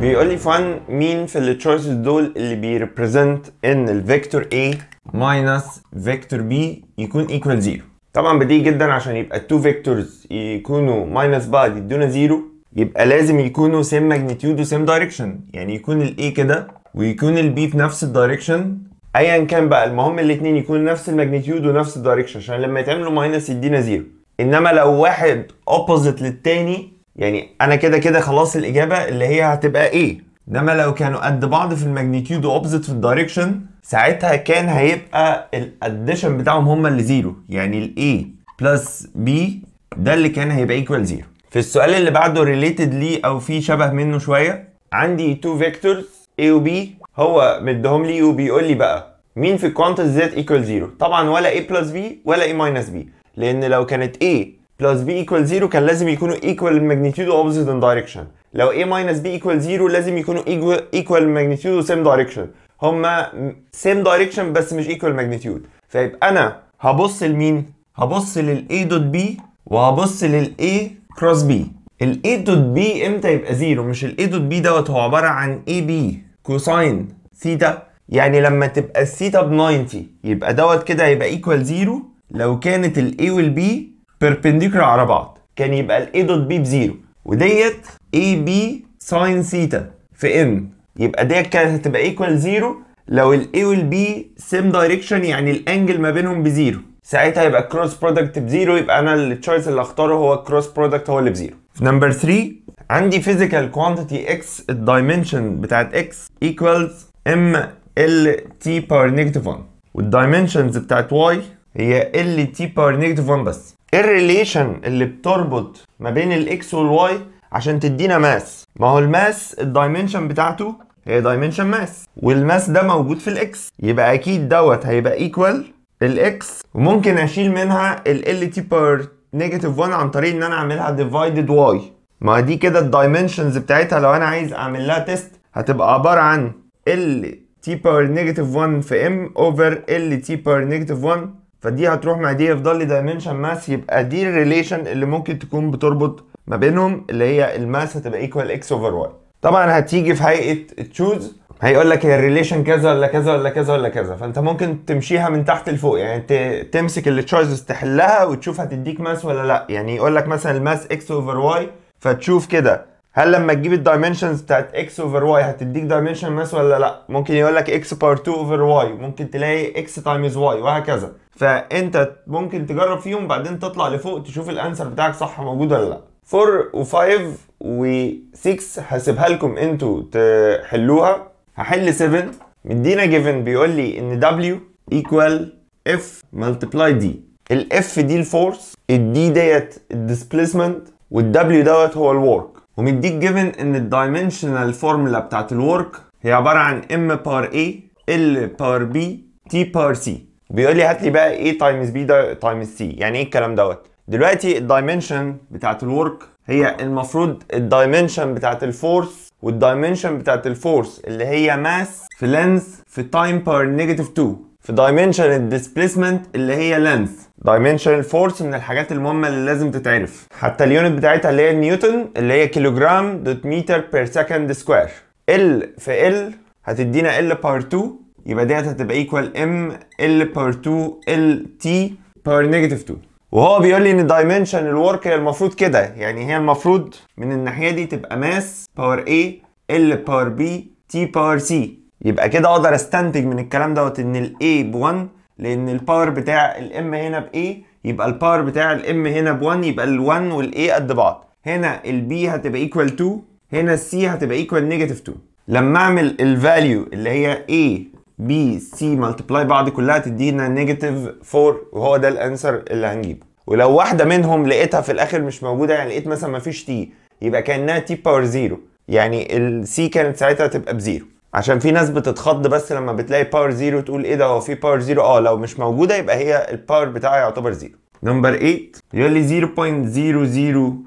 بيقول لي فان مين في التشويسز دول اللي بيريبريزنت ان الفيكتور A ماينس فيكتور B يكون ايكوال زيرو طبعا بديه جدا عشان يبقى التو فيكتورز يكونوا ماينس بعض يدونا زيرو يبقى لازم يكونوا سيم ماجنتيود وسيم دايركشن يعني يكون ال A كده ويكون ال B في نفس الدايركشن ايا كان بقى المهم الاثنين يكونوا نفس الماجنتيود ونفس الدايركشن عشان لما يتعملوا ماينس يدينا زيرو انما لو واحد اوبوزيت للتاني يعني انا كده كده خلاص الاجابه اللي هي هتبقى ايه انما لو كانوا قد بعض في الماجنتيود اوبزيت في الدايركشن ساعتها كان هيبقى الاديشن بتاعهم هما اللي زيرو يعني الاي بلس بي ده اللي كان هيبقى ايكوال زيرو في السؤال اللي بعده ريليتد لي او في شبه منه شويه عندي تو فيكتورز اي وبي هو مدهم لي e وبيقول لي بقى مين في الكوانتيتي ذات ايكوال زيرو طبعا ولا اي بلس بي ولا اي ماينس بي لان لو كانت اي بلس بي ايكوال 0 كان لازم يكونوا ايكوال ماجنتيود اوبوزيت ان دايركشن لو اي ماينس بي ايكوال 0 لازم يكونوا ايكوال ماجنتيود وسيم دايركشن هما سيم دايركشن بس مش ايكوال ماجنتيود فيبقى انا هبص لمين هبص للاي دوت بي وهبص للاي كروس بي الاي دوت بي امتى يبقى 0 مش الاي دوت بي دوت هو عبارة عن اي بي كوساين ثيتا يعني لما تبقى الثيتا ب 90 يبقى دوت كده هيبقى ايكوال 0 لو كانت الاي والبي بيربنديكولار على بعض كان يبقى الاي دوت بي بزيرو وديت اي بي ساين ثيتا في ان يبقى ديت كانت هتبقى ايكوال زيرو لو الاي والبي سيم دايركشن يعني الانجل ما بينهم بزيرو ساعتها يبقى الكروس برودكت بزيرو يبقى انا التشويس اللي اختاره هو الكروس برودكت هو اللي بزيرو في نمبر 3 عندي فيزيكال كوانتيتي اكس الدايمنشن بتاعت اكس ايكوالز ام ال تي باور نيجاتيف 1 والدايمنشنز بتاعت واي هي ال تي باور نيجاتيف 1 بس ايه الريليشن اللي بتربط ما بين الاكس والواي عشان تدينا ماس ما هو الماس الدايمنشن بتاعته هي دايمنشن ماس والماس ده موجود في الاكس يبقى اكيد دوت هيبقى ايكوال الاكس وممكن اشيل منها ال تي بار نيجاتيف 1 عن طريق ان انا اعملها ديفايدد واي ما دي كده الدايمنشنز بتاعتها لو انا عايز اعمل لها تيست هتبقى عباره عن ال تي بار نيجاتيف 1 في ام اوفر ال تي بار نيجاتيف 1 فدي هتروح مع دي يفضل لي دايمنشن ماس يبقى دي الريليشن اللي ممكن تكون بتربط ما بينهم اللي هي الماس هتبقى ايكوال اكس اوفر واي طبعا هتيجي في هيئه تشوز هيقول لك هي الريليشن كذا ولا كذا ولا كذا ولا كذا فانت ممكن تمشيها من تحت لفوق يعني تمسك التشويزز تحلها وتشوف هتديك ماس ولا لا يعني يقول لك مثلا الماس اكس اوفر واي فتشوف كده هل لما تجيب الدايمنشنز بتاعت اكس اوفر واي هتديك دايمنشن ماس ولا لا ممكن يقول لك اكس باور 2 اوفر واي ممكن تلاقي اكس تايمز واي وهكذا فانت ممكن تجرب فيهم بعدين تطلع لفوق تشوف الانسر بتاعك صح موجود ولا لا 4 و5 و6 هسيبها لكم انتوا تحلوها هحل 7 مدينا جيفن بيقول لي ان W equal F multiply D F دي الفورس D ديت وال W دوت هو الورك ومديك جيفن ان الدايمنشنال فورمولا بتاعت الورك هي عباره عن ام باور A ال باور B تي باور سي بيقول لي هات لي بقى ايه تايمز بي تايمز سي يعني ايه الكلام دوت دلوقتي الدايمنشن بتاعت الورك هي المفروض الدايمنشن بتاعت الفورس والدايمنشن بتاعت الفورس اللي هي ماس في لينث في تايم بير نيجاتيف 2 في دايمنشن الديسبيسمنت اللي هي لينث دايمنشن الفورس من الحاجات المهمه اللي لازم تتعرف حتى اليونت بتاعتها اللي هي النيوتن اللي هي كيلوجرام دوت متر بير سكند سكوير ال في ال هتدينا ال باور 2 يبقى ديت هتبقى ايكوال ام ال باور 2 ال تي باور نيجاتيف 2 وهو بيقول لي ان دايمنشن الورك هي المفروض كده يعني هي المفروض من الناحيه دي تبقى ماس باور اي ال باور بي تي باور سي يبقى كده اقدر استنتج من الكلام دوت ان ال A ب 1 لان الباور بتاع الام هنا ب A يبقى الباور بتاع الام هنا ب 1 يبقى ال 1 وال A قد بعض هنا ال B هتبقى ايكوال 2 هنا السي هتبقى ايكوال نيجاتيف 2 لما اعمل الفاليو اللي هي A بي سي ملتبلاي بعض كلها تدينا نيجاتيف 4 وهو ده الانسر اللي هنجيبه ولو واحده منهم لقيتها في الاخر مش موجوده يعني لقيت مثلا ما فيش تي يبقى كانها تي باور زيرو يعني السي كانت ساعتها تبقى بزيرو عشان في ناس بتتخض بس لما بتلاقي باور زيرو تقول ايه ده هو في باور زيرو اه لو مش موجوده يبقى هي الباور بتاعها يعتبر زيرو نمبر 8 يقول لي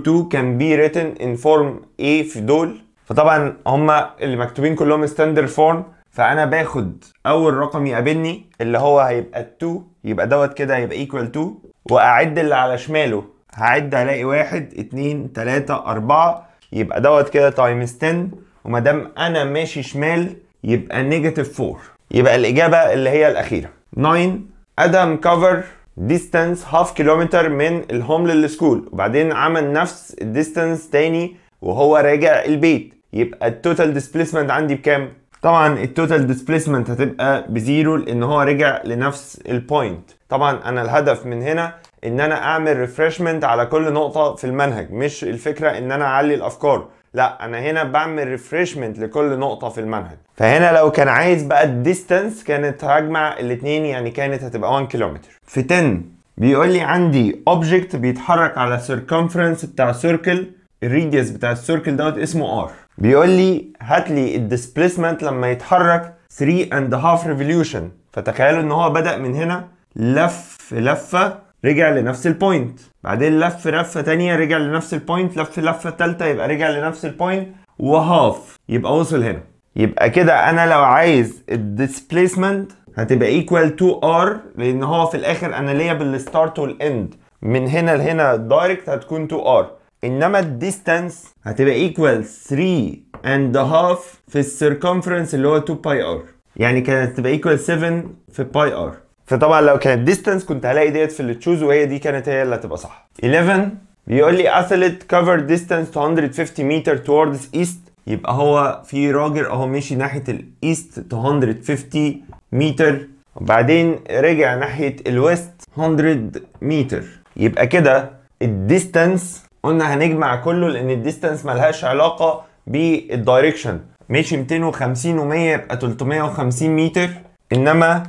0.0002 كان بي ريتن ان فورم ايه في دول فطبعا هم اللي مكتوبين كلهم ستاندرد فورم فانا باخد اول رقم يقابلني اللي هو هيبقى 2 يبقى دوت كده هيبقى ايكوال 2 واعد اللي على شماله هعد هلاقي 1 2 3 4 يبقى دوت كده تايمز 10 وما دام انا ماشي شمال يبقى نيجاتيف 4 يبقى الاجابه اللي هي الاخيره 9 ادم كفر ديستانس هاف كيلومتر من الهوم للسكول وبعدين عمل نفس الديستانس تاني وهو راجع البيت يبقى التوتال ديسبيسمنت عندي بكام طبعا التوتال ديسبيسمنت هتبقى بزيرو لان هو رجع لنفس البوينت طبعا انا الهدف من هنا ان انا اعمل ريفرشمنت على كل نقطه في المنهج مش الفكره ان انا اعلي الافكار لا انا هنا بعمل ريفرشمنت لكل نقطه في المنهج فهنا لو كان عايز بقى الديستانس كانت هجمع الاثنين يعني كانت هتبقى 1 كيلومتر في 10 بيقول لي عندي اوبجكت بيتحرك على سيركمفرنس بتاع سيركل الريديوس بتاع السيركل دوت اسمه ار بيقول لي هات لي الديسبليسمنت لما يتحرك 3 اند هاف ريفوليوشن فتخيلوا ان هو بدا من هنا لف لفه رجع لنفس البوينت بعدين لف لفه ثانيه رجع لنفس البوينت لف لفه ثالثه يبقى رجع لنفس البوينت وهاف يبقى وصل هنا يبقى كده انا لو عايز الديسبليسمنت هتبقى ايكوال تو ار لان هو في الاخر انا ليا بالستارت والاند من هنا لهنا دايركت هتكون 2 ار انما الديستانس هتبقى ايكوال 3 اند هاف في السيركمفرنس اللي هو 2 باي ار يعني كانت تبقى ايكوال 7 في باي ار فطبعا لو كانت ديستانس كنت هلاقي ديت في اللي تشوز وهي دي كانت هي اللي هتبقى صح 11 بيقول لي اثليت كفر ديستانس 250 متر توردز ايست يبقى هو في راجل اهو مشي ناحيه الايست 250 متر وبعدين رجع ناحيه الويست 100 متر يبقى كده الديستانس قلنا هنجمع كله لان الديستانس ملهاش علاقه بالدايركشن ماشي 250 و100 يبقى 350 متر انما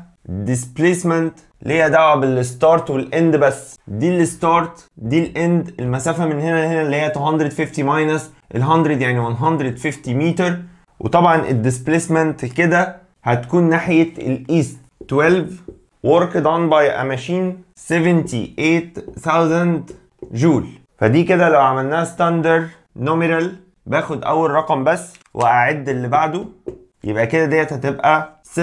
displacement ليها دعوه بالستارت والاند بس دي الستارت دي الاند المسافه من هنا لهنا اللي هي 250 ماينس ال 100 يعني 150 متر وطبعا الديسبيسمنت كده هتكون ناحيه الايست 12 work done by a machine 78000 جول فدي كده لو عملناها ستاندر نوميرال باخد اول رقم بس واعد اللي بعده يبقى كده ديت هتبقى 7.8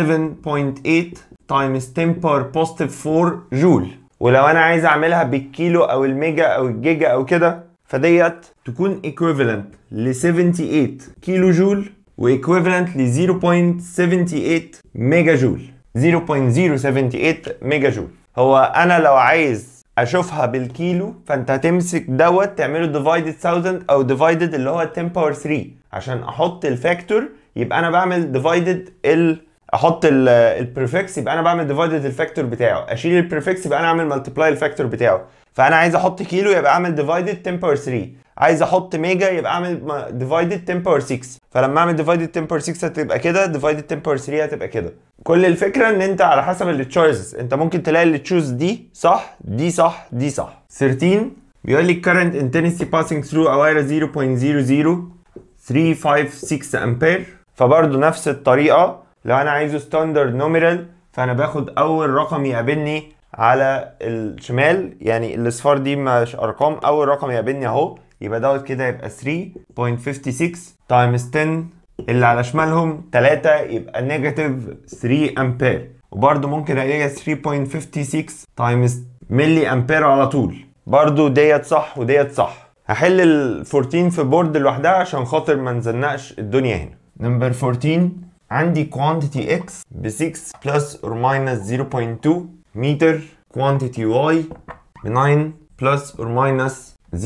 تايمز 10 باور بوزيتيف 4 جول ولو انا عايز اعملها بالكيلو او الميجا او الجيجا او كده فديت تكون ايكويفالنت ل 78 كيلو جول وايكويفالنت ل 0.78 ميجا جول 0.078 ميجا جول هو انا لو عايز اشوفها بالكيلو فانت هتمسك دوت تعمله ديفايدد 1000 او ديفايدد اللي هو 10 باور 3 عشان احط الفاكتور يبقى انا بعمل ديفايدد ال احط البريفكس يبقى انا بعمل ديفايدد الفاكتور بتاعه اشيل البريفكس يبقى انا اعمل ملتبلاي الفاكتور بتاعه فانا عايز احط كيلو يبقى اعمل ديفايدد 10 باور 3 عايز احط ميجا يبقى اعمل ديفايدد 10 باور 6 فلما اعمل ديفايدد 10 باور 6 هتبقى كده ديفايدد 10 باور 3 هتبقى كده كل الفكره ان انت على حسب التشويسز انت ممكن تلاقي اللي تشوز دي صح دي صح دي صح 13 بيقول لي current intensity passing through a wire 0.00356 امبير فبرضه نفس الطريقه لو انا عايزه ستاندرد نوميرال فانا باخد اول رقم يقابلني على الشمال يعني الاصفار دي مش ارقام اول رقم يقابلني اهو يبقى دوت كده يبقى 3.56 تايمز 10 اللي على شمالهم 3 يبقى نيجاتيف 3 امبير وبرده ممكن الاقيها 3.56 تايمز ملي امبير على طول برده ديت صح وديت صح هحل ال 14 في بورد لوحدها عشان خاطر ما نزنقش الدنيا هنا نمبر 14 عندي كوانتيتي اكس ب 6 بلس اور ماينس 0.2 متر كوانتيتي واي ب 9 بلس اور ماينس 0.1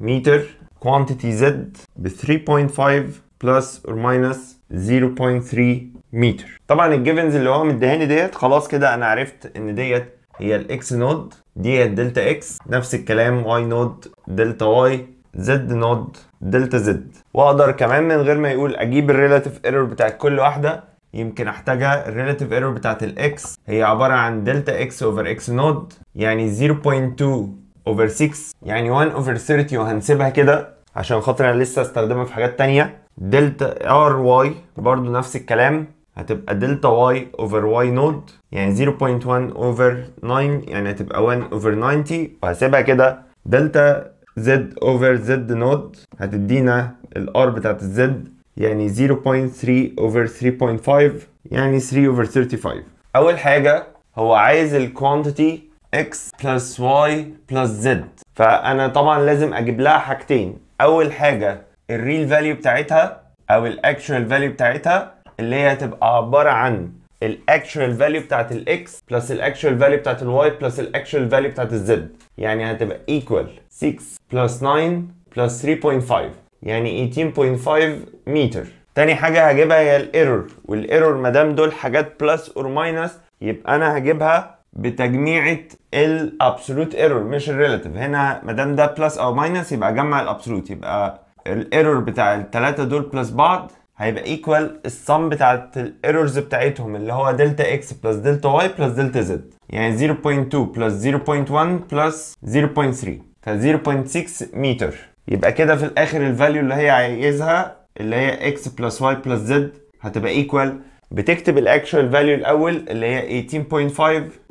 متر كوانتيتي زد ب 3.5 بلس اور ماينس 0.3 متر طبعا الجيفنز اللي هو مديهاني ديت خلاص كده انا عرفت ان ديت هي الاكس نود ديت دلتا اكس نفس الكلام واي نود دلتا واي زد نود دلتا زد واقدر كمان من غير ما يقول اجيب الريلاتيف ايرور بتاعت كل واحده يمكن احتاجها الريلاتيف ايرور بتاعت الاكس هي عباره عن دلتا اكس اوفر اكس نود يعني 0.2 اوفر 6 يعني 1 اوفر 30 وهنسيبها كده عشان خاطر انا لسه استخدمها في حاجات تانية دلتا ار واي برضو نفس الكلام هتبقى دلتا واي اوفر واي نود يعني 0.1 اوفر 9 يعني هتبقى 1 اوفر 90 وهسيبها كده دلتا زد اوفر زد نود هتدينا الار بتاعت الزد يعني 0.3 اوفر 3.5 يعني 3 اوفر 35 اول حاجه هو عايز الكوانتيتي x بلس y بلس z فانا طبعا لازم اجيب لها حاجتين اول حاجه الريل فاليو بتاعتها او الاكشوال فاليو بتاعتها اللي هي هتبقى عباره عن الاكشوال فاليو بتاعت الاكس بلس الاكشوال فاليو بتاعت الواي بلس الاكشوال فاليو بتاعت الزد يعني هتبقى ايكوال 6 بلس 9 بلس 3.5 يعني 18.5 متر تاني حاجه هجيبها هي الايرور والايرور ما دام دول حاجات بلس اور ماينس يبقى انا هجيبها بتجميعه الابسولوت ايرور مش الريلاتيف هنا ما دام ده بلس او ماينس يبقى جمع الابسولوت يبقى الايرور بتاع التلاتة دول بلس بعض هيبقى ايكوال السم بتاعت الايرورز بتاعتهم اللي هو دلتا اكس بلس دلتا واي بلس دلتا زد يعني 0.2 بلس 0.1 بلس 0.3 ف 0.6 متر يبقى كده في الاخر الفاليو اللي هي عايزها اللي هي اكس بلس واي بلس زد هتبقى ايكوال بتكتب الاكشوال فاليو الاول اللي هي 18.5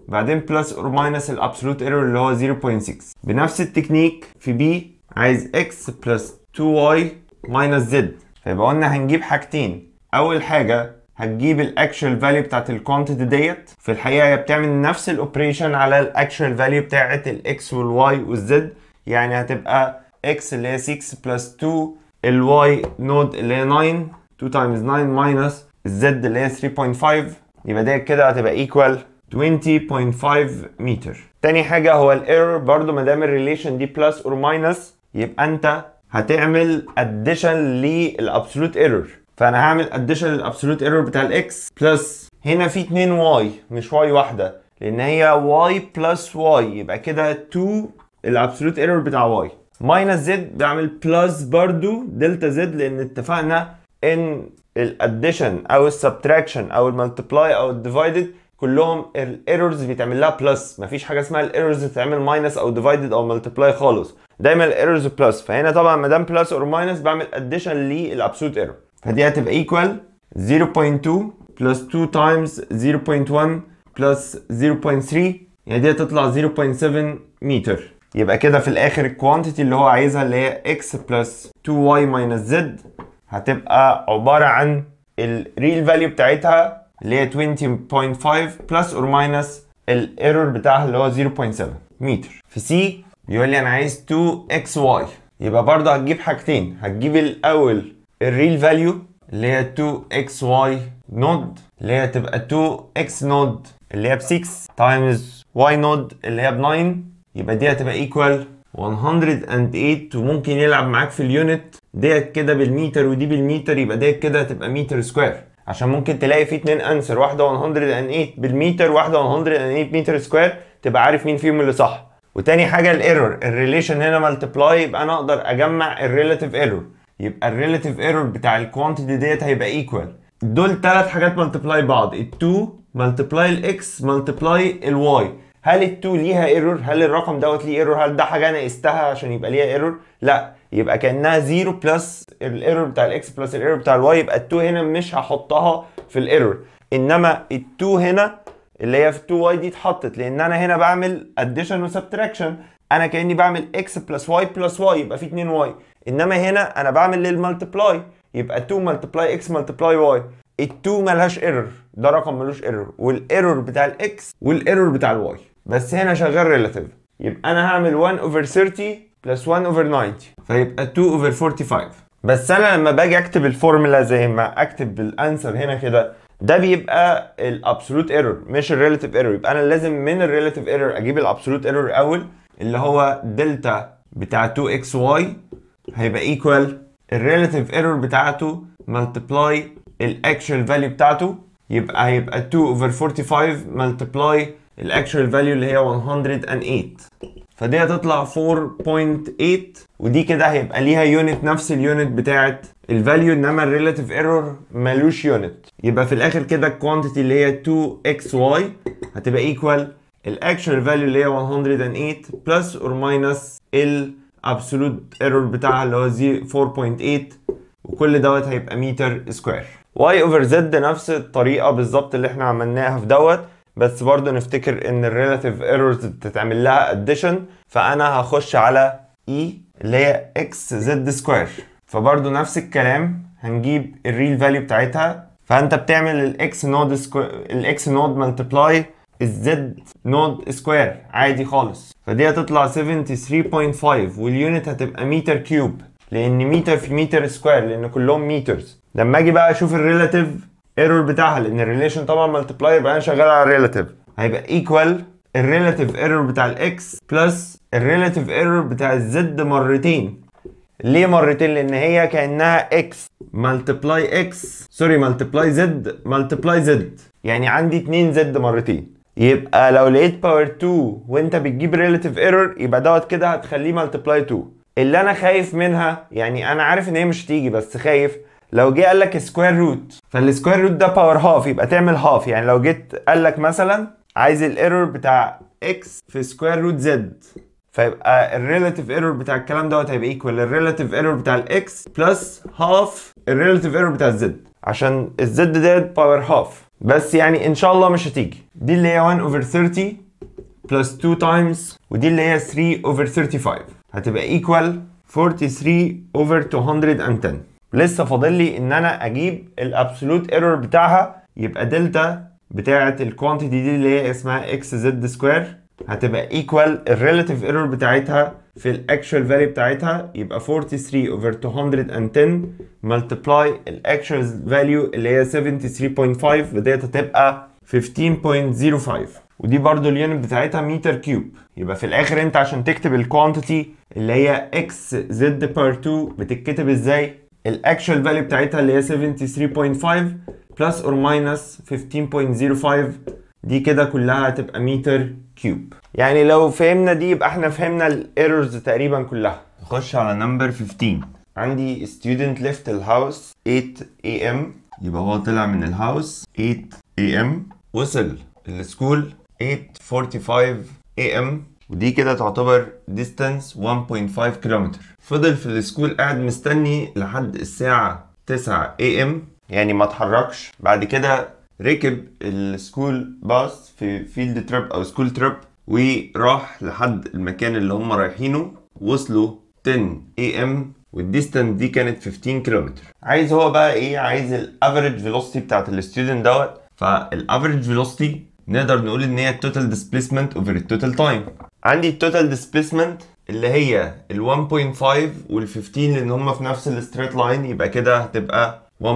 بعدين بلس اور ماينس الابسولوت ايرور اللي هو 0.6 بنفس التكنيك في بي عايز اكس بلس 2y minus z فيبقى قلنا هنجيب حاجتين اول حاجه هتجيب الاكشوال فاليو بتاعت الكوانتيتي ديت في الحقيقه هي بتعمل نفس الاوبريشن على الاكشوال فاليو بتاعت الاكس والواي والزد يعني هتبقى x اللي هي 6 بلس 2 الواي نود اللي هي 9 2 تايمز 9 ماينس الزد اللي هي 3.5 يبقى ده كده هتبقى ايكوال 20.5 متر تاني حاجه هو الايرور برضو ما دام الريليشن دي بلس اور ماينس يبقى انت هتعمل اديشن للابسولوت ايرور فانا هعمل اديشن للابسولوت ايرور بتاع الاكس بلس هنا في 2 واي مش واي واحده لان هي واي بلس واي يبقى كده 2 الابسولوت ايرور بتاع واي ماينس زد بعمل بلس برضو دلتا زد لان اتفقنا ان الاديشن او السبتراكشن او الملتبلاي او الديفايدد كلهم الايرورز بيتعمل لها بلس مفيش حاجه اسمها الايرورز بتتعمل ماينس او ديفايدد او ملتبلاي خالص دايما الايرورز بلس فهنا طبعا ما دام بلس اور ماينس بعمل اديشن للابسولوت ايرور فدي هتبقى ايكوال 0.2 بلس 2 تايمز 0.1 بلس 0.3 يعني دي هتطلع 0.7 متر يبقى كده في الاخر الكوانتيتي اللي هو عايزها اللي هي x بلس 2y ماينس z هتبقى عباره عن الريل فاليو بتاعتها اللي هي 20.5 بلس اور ماينس الايرور بتاعها اللي هو 0.7 متر في سي بيقول لي انا عايز 2 اكس واي يبقى برضه هتجيب حاجتين هتجيب الاول الريل فاليو اللي هي 2 اكس واي نود اللي هي تبقى 2 اكس نود اللي هي ب 6 تايمز واي نود اللي هي ب 9 يبقى دي هتبقى ايكوال 108 وممكن يلعب معاك في اليونت ديت كده بالميتر ودي بالميتر يبقى ديت كده هتبقى متر سكوير عشان ممكن تلاقي فيه اتنين انسر واحده 108 بالمتر واحده 108 متر سكوير تبقى عارف مين فيهم اللي صح وتاني حاجه الايرور الريليشن هنا ملتبلاي يبقى انا اقدر اجمع الريلاتيف ايرور يبقى الريلاتيف ايرور بتاع الكوانتيتي ديت هيبقى ايكوال دول ثلاث حاجات ملتبلاي بعض ال2 ملتبلاي الاكس ملتبلاي الواي هل ال2 ليها ايرور هل الرقم دوت ليه ايرور هل ده حاجه انا قستها عشان يبقى ليها ايرور لا يبقى كانها 0 بلس الايرور بتاع الاكس بلس الايرور بتاع الواي يبقى ال2 هنا مش هحطها في الايرور انما ال2 هنا اللي هي في 2 واي دي اتحطت لان انا هنا بعمل اديشن وسبتراكشن انا كاني بعمل اكس بلس واي بلس واي يبقى في 2 واي انما هنا انا بعمل للمالتبلاي يبقى 2 مالتبلاي اكس مالتبلاي واي ال2 ملهاش ايرور ده رقم ملوش ايرور والايرور بتاع الاكس والايرور بتاع الواي بس هنا شغال ريلاتيف يبقى انا هعمل 1 اوفر 30 بلس 1 اوفر 90 فيبقى 2 اوفر 45 بس انا لما باجي اكتب الفورمولا زي ما اكتب بالانسر هنا كده ده بيبقى الابسولوت ايرور مش الريلاتيف ايرور يبقى انا لازم من الريلاتيف ايرور اجيب الابسولوت ايرور الاول اللي هو دلتا بتاع 2 اكس واي هيبقى ايكوال الريلاتيف ايرور بتاعته ملتبلاي الاكشوال فاليو بتاعته يبقى هيبقى 2 اوفر 45 ملتبلاي الاكشوال فاليو اللي هي 108 فدي هتطلع 4.8 ودي كده هيبقى ليها يونت نفس اليونت بتاعت الفاليو انما الريلاتيف ايرور مالوش يونت يبقى في الاخر كده الكوانتيتي اللي هي 2xy هتبقى ايكوال الاكشوال فاليو اللي هي 108 بلس اور ماينس الابسولوت ايرور بتاعها اللي هو 4.8 وكل دوت هيبقى متر سكوير واي اوفر زد نفس الطريقه بالظبط اللي احنا عملناها في دوت بس برضه نفتكر ان الريلاتيف ايرورز بتتعمل لها اديشن فانا هخش على اي e اللي هي اكس زد سكوير فبرضه نفس الكلام هنجيب الريل فاليو بتاعتها فانت بتعمل الاكس نود سكوير الاكس نود ملتبلاي الزد نود سكوير عادي خالص فدي هتطلع 73.5 واليونت هتبقى متر كيوب لان متر في متر سكوير لان كلهم مترز لما اجي بقى اشوف الريلاتيف ايرور بتاعها لان الريليشن طبعا يبقى بقى شغال على الريلاتيف هيبقى ايكوال الريلاتيف ايرور بتاع الاكس بلس الريلاتيف ايرور بتاع الزد مرتين ليه مرتين لان هي كانها اكس ملتبلاي اكس سوري ملتبلاي زد ملتبلاي زد يعني عندي 2 زد مرتين يبقى لو لقيت باور 2 وانت بتجيب ريلاتيف ايرور يبقى دوت كده هتخليه ملتبلاي 2 اللي انا خايف منها يعني انا عارف ان هي مش هتيجي بس خايف لو جه قال لك سكوير روت فالسكوير روت ده باور هاف يبقى تعمل هاف يعني لو جيت قال لك مثلا عايز الايرور بتاع اكس في سكوير روت زد فيبقى الريلاتيف ايرور بتاع الكلام دوت هيبقى ايكوال الريلاتيف ايرور بتاع الاكس بلس هاف الريلاتيف ايرور بتاع الزد عشان الزد ديت باور هاف بس يعني ان شاء الله مش هتيجي دي اللي هي 1 اوفر 30 بلس 2 تايمز ودي اللي هي 3 اوفر 35 هتبقى ايكوال 43 اوفر 210 لسه فاضل لي ان انا اجيب الابسولوت ايرور بتاعها يبقى دلتا بتاعه الكوانتيتي دي اللي هي اسمها اكس زد سكوير هتبقى ايكوال الريلاتيف ايرور بتاعتها في الاكشوال فاليو بتاعتها يبقى 43 اوفر 210 ملتبلاي الاكشوال فاليو اللي هي 73.5 بديت هتبقى 15.05 ودي برضو اليونت بتاعتها متر كيوب يبقى في الاخر انت عشان تكتب الكوانتيتي اللي هي اكس زد بار 2 بتتكتب ازاي الاكشوال فاليو بتاعتها اللي هي 73.5 بلس اور ماينس 15.05 دي كده كلها هتبقى متر كيوب يعني لو فهمنا دي يبقى احنا فهمنا الايرورز تقريبا كلها نخش على نمبر 15 عندي ستودنت ليفت الهاوس 8 ام يبقى هو طلع من الهاوس 8 ام وصل السكول 8:45 ام ودي كده تعتبر ديستانس 1.5 كيلومتر فضل في السكول قاعد مستني لحد الساعة 9 ام يعني ما اتحركش بعد كده ركب السكول باص في فيلد تريب او سكول تريب وراح لحد المكان اللي هم رايحينه وصلوا 10 ام والديستانس دي كانت 15 كيلومتر عايز هو بقى ايه عايز الافريج فيلوسيتي بتاعت الاستودنت دوت فالافريج فيلوسيتي نقدر نقول ان هي التوتال ديسبيسمنت اوفر التوتال تايم عندي التوتال ديسبيسمنت اللي هي ال 1.5 وال 15 لان هم في نفس الستريت لاين يبقى كده هتبقى 1.5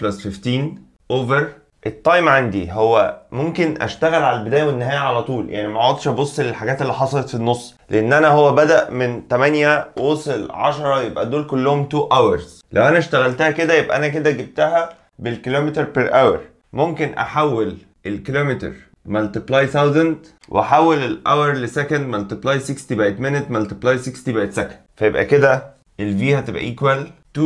بلس 15 اوفر التايم عندي هو ممكن اشتغل على البدايه والنهايه على طول يعني ما اقعدش ابص للحاجات اللي حصلت في النص لان انا هو بدا من 8 وصل 10 يبقى دول كلهم 2 اورز لو انا اشتغلتها كده يبقى انا كده جبتها بالكيلومتر بير اور ممكن احول الكيلومتر ملتبلاي 1000 واحول الاور لسكند ملتبلاي 60 بقت مينت ملتبلاي 60 بقت سكند فيبقى كده ال v هتبقى ايكوال 2.29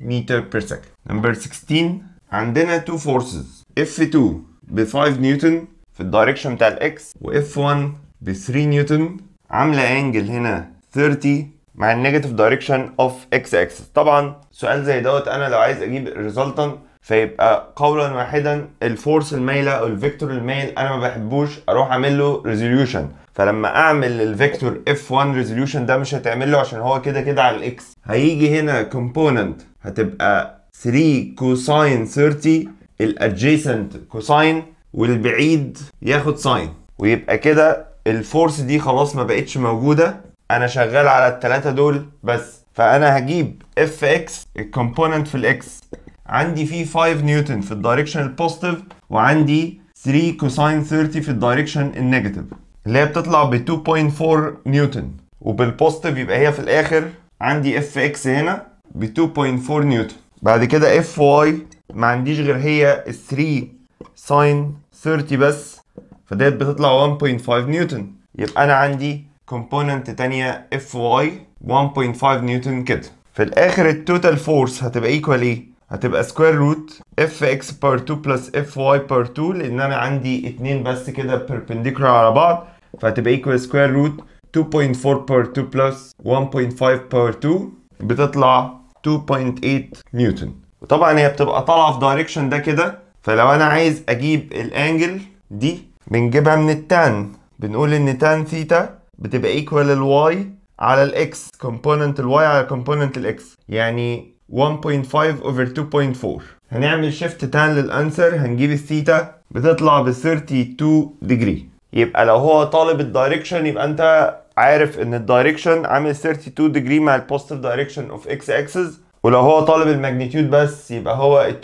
متر بير سكند نمبر 16 عندنا تو فورسز F2 ب 5 نيوتن في الدايركشن بتاع الاكس و f 1 ب 3 نيوتن عامله انجل هنا 30 مع النيجاتيف دايركشن اوف اكس اكسس طبعا سؤال زي دوت انا لو عايز اجيب الريزلتنت فيبقى قولا واحدا الفورس المايله او الفيكتور المايل انا ما بحبوش اروح اعمل له ريزوليوشن فلما اعمل الفيكتور اف 1 ريزوليوشن ده مش هتعمل له عشان هو كده كده على الاكس هيجي هنا كومبوننت هتبقى 3 كوساين 30 الادجيسنت كوساين والبعيد ياخد ساين ويبقى كده الفورس دي خلاص ما بقتش موجوده انا شغال على الثلاثه دول بس فانا هجيب اف اكس الكومبوننت في الاكس عندي فيه 5 نيوتن في الدايركشن البوزيتيف وعندي 3 كوساين 30 في الدايركشن النيجاتيف اللي هي بتطلع ب 2.4 نيوتن وبالبوزيتيف يبقى هي في الاخر عندي اف اكس هنا ب 2.4 نيوتن بعد كده اف واي ما عنديش غير هي 3 ساين 30 بس فديت بتطلع 1.5 نيوتن يبقى انا عندي كومبوننت ثانيه اف واي 1.5 نيوتن كده في الاخر التوتال فورس هتبقى ايكوال ايه هتبقى سكوير روت اف اكس بار 2 بلس اف واي بار 2 لان انا عندي اتنين بس كده بيربنديكولار على بعض فهتبقى ايكوال سكوير روت 2.4 بار 2 بلس 1.5 بار 2 بتطلع 2.8 نيوتن وطبعا هي بتبقى طالعه في دايركشن ده كده فلو انا عايز اجيب الانجل دي بنجيبها من التان بنقول ان تان ثيتا بتبقى ايكوال الواي على الاكس كومبوننت الواي على كومبوننت الاكس يعني 1.5 over 2.4 هنعمل شيفت تان للانسر هنجيب الثيتا بتطلع ب 32 ديجري يبقى لو هو طالب الدايركشن يبقى انت عارف ان الدايركشن عامل 32 ديجري مع البوزيتيف دايركشن اوف اكس اكسس ولو هو طالب الماجنتيود بس يبقى هو ال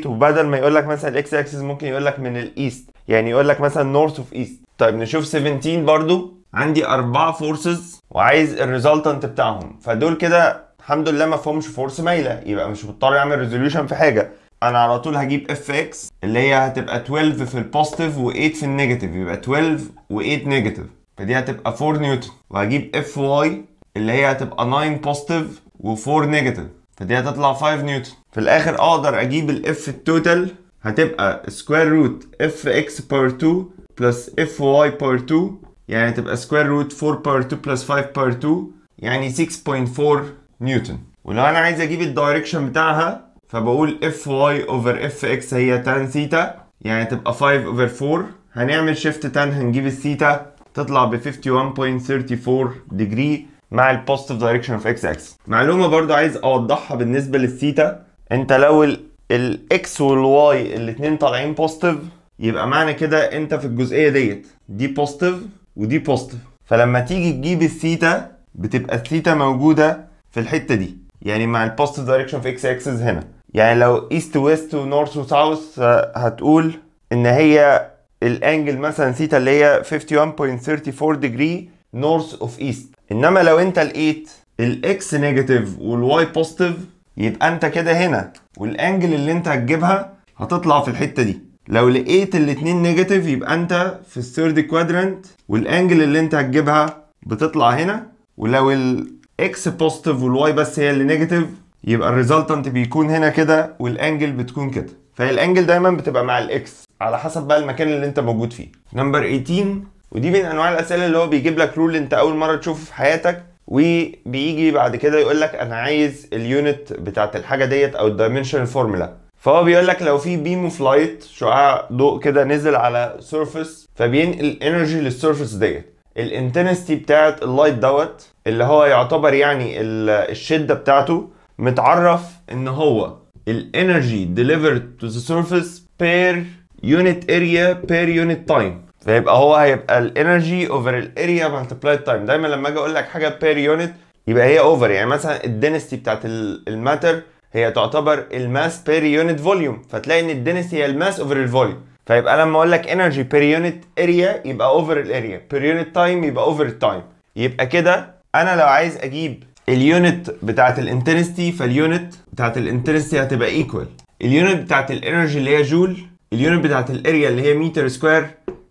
2.8 وبدل ما يقول لك مثلا الاكس اكسس ممكن يقول لك من الايست يعني يقول لك مثلا نورث اوف ايست طيب نشوف 17 برضو عندي اربعه فورسز وعايز الريزلتنت بتاعهم فدول كده الحمد لله ما فيهمش فورس مايله يبقى مش مضطر اعمل ريزوليوشن في حاجه انا على طول هجيب اف اكس اللي هي هتبقى 12 في البوزيتيف و8 في النيجاتيف يبقى 12 و8 نيجاتيف فدي هتبقى 4 نيوتن وهجيب اف واي اللي هي هتبقى 9 بوزيتيف و4 نيجاتيف فدي هتطلع 5 نيوتن في الاخر اقدر اجيب الاف التوتال هتبقى سكوير روت اف اكس باور 2 بلس اف واي باور 2 يعني هتبقى سكوير روت 4 باور 2 بلس 5 باور 2 يعني 6.4 نيوتن ولو انا عايز اجيب الدايركشن بتاعها فبقول اف واي اوفر اف اكس هي تان ثيتا يعني تبقى 5 اوفر 4 هنعمل شيفت تان هنجيب الثيتا تطلع ب 51.34 ديجري مع البوزيتيف دايركشن اوف اكس اكس معلومه برضو عايز اوضحها بالنسبه للثيتا انت لو الاكس والواي الاثنين طالعين بوزيتيف يبقى معنى كده انت في الجزئيه ديت دي بوزيتيف ودي بوزيتيف فلما تيجي تجيب الثيتا بتبقى الثيتا موجوده في الحته دي يعني مع البوزيتيف دايركشن في اكس اكسس هنا يعني لو ايست ويست ونورث وساوث هتقول ان هي الانجل مثلا ثيتا اللي هي 51.34 ديجري نورث اوف ايست انما لو انت لقيت الاكس نيجاتيف والواي بوزيتيف يبقى انت كده هنا والانجل اللي انت هتجيبها هتطلع في الحته دي لو لقيت الاثنين نيجاتيف يبقى انت في الثيرد كوادرنت والانجل اللي انت هتجيبها بتطلع هنا ولو ال اكس بوزيتيف والواي بس هي اللي نيجاتيف يبقى الريزلتنت بيكون هنا كده والانجل بتكون كده فهي الانجل دايما بتبقى مع الاكس على حسب بقى المكان اللي انت موجود فيه نمبر 18 ودي من انواع الاسئله اللي هو بيجيب لك رول انت اول مره تشوفه في حياتك وبيجي بعد كده يقول لك انا عايز اليونت بتاعت الحاجه ديت او الدايمنشن فورمولا فهو بيقول لك لو في بيم اوف لايت شعاع ضوء كده نزل على سيرفيس فبينقل انرجي للسيرفيس ديت الانتنستي بتاعت اللايت دوت اللي هو يعتبر يعني الشده بتاعته متعرف ان هو الانرجي delivered to the surface per unit area per unit time فيبقى هو هيبقى الانرجي اوفر الاريا مالتبلاي تايم دايما لما اجي اقول لك حاجه بير يونت يبقى هي اوفر يعني مثلا الدنستي بتاعت الماتر هي تعتبر الماس بير يونت فوليوم فتلاقي ان الدنستي هي الماس اوفر الفوليوم طيب انا لما اقول لك انرجي بير يونت اريا يبقى اوفر الاريا بير يونت تايم يبقى اوفر التايم يبقى كده انا لو عايز اجيب اليونت بتاعت الانتنستي فاليونت بتاعت الانتنستي هتبقى ايكوال اليونت بتاعت الانرجي اللي هي جول اليونت بتاعت الاريا اللي هي متر سكوير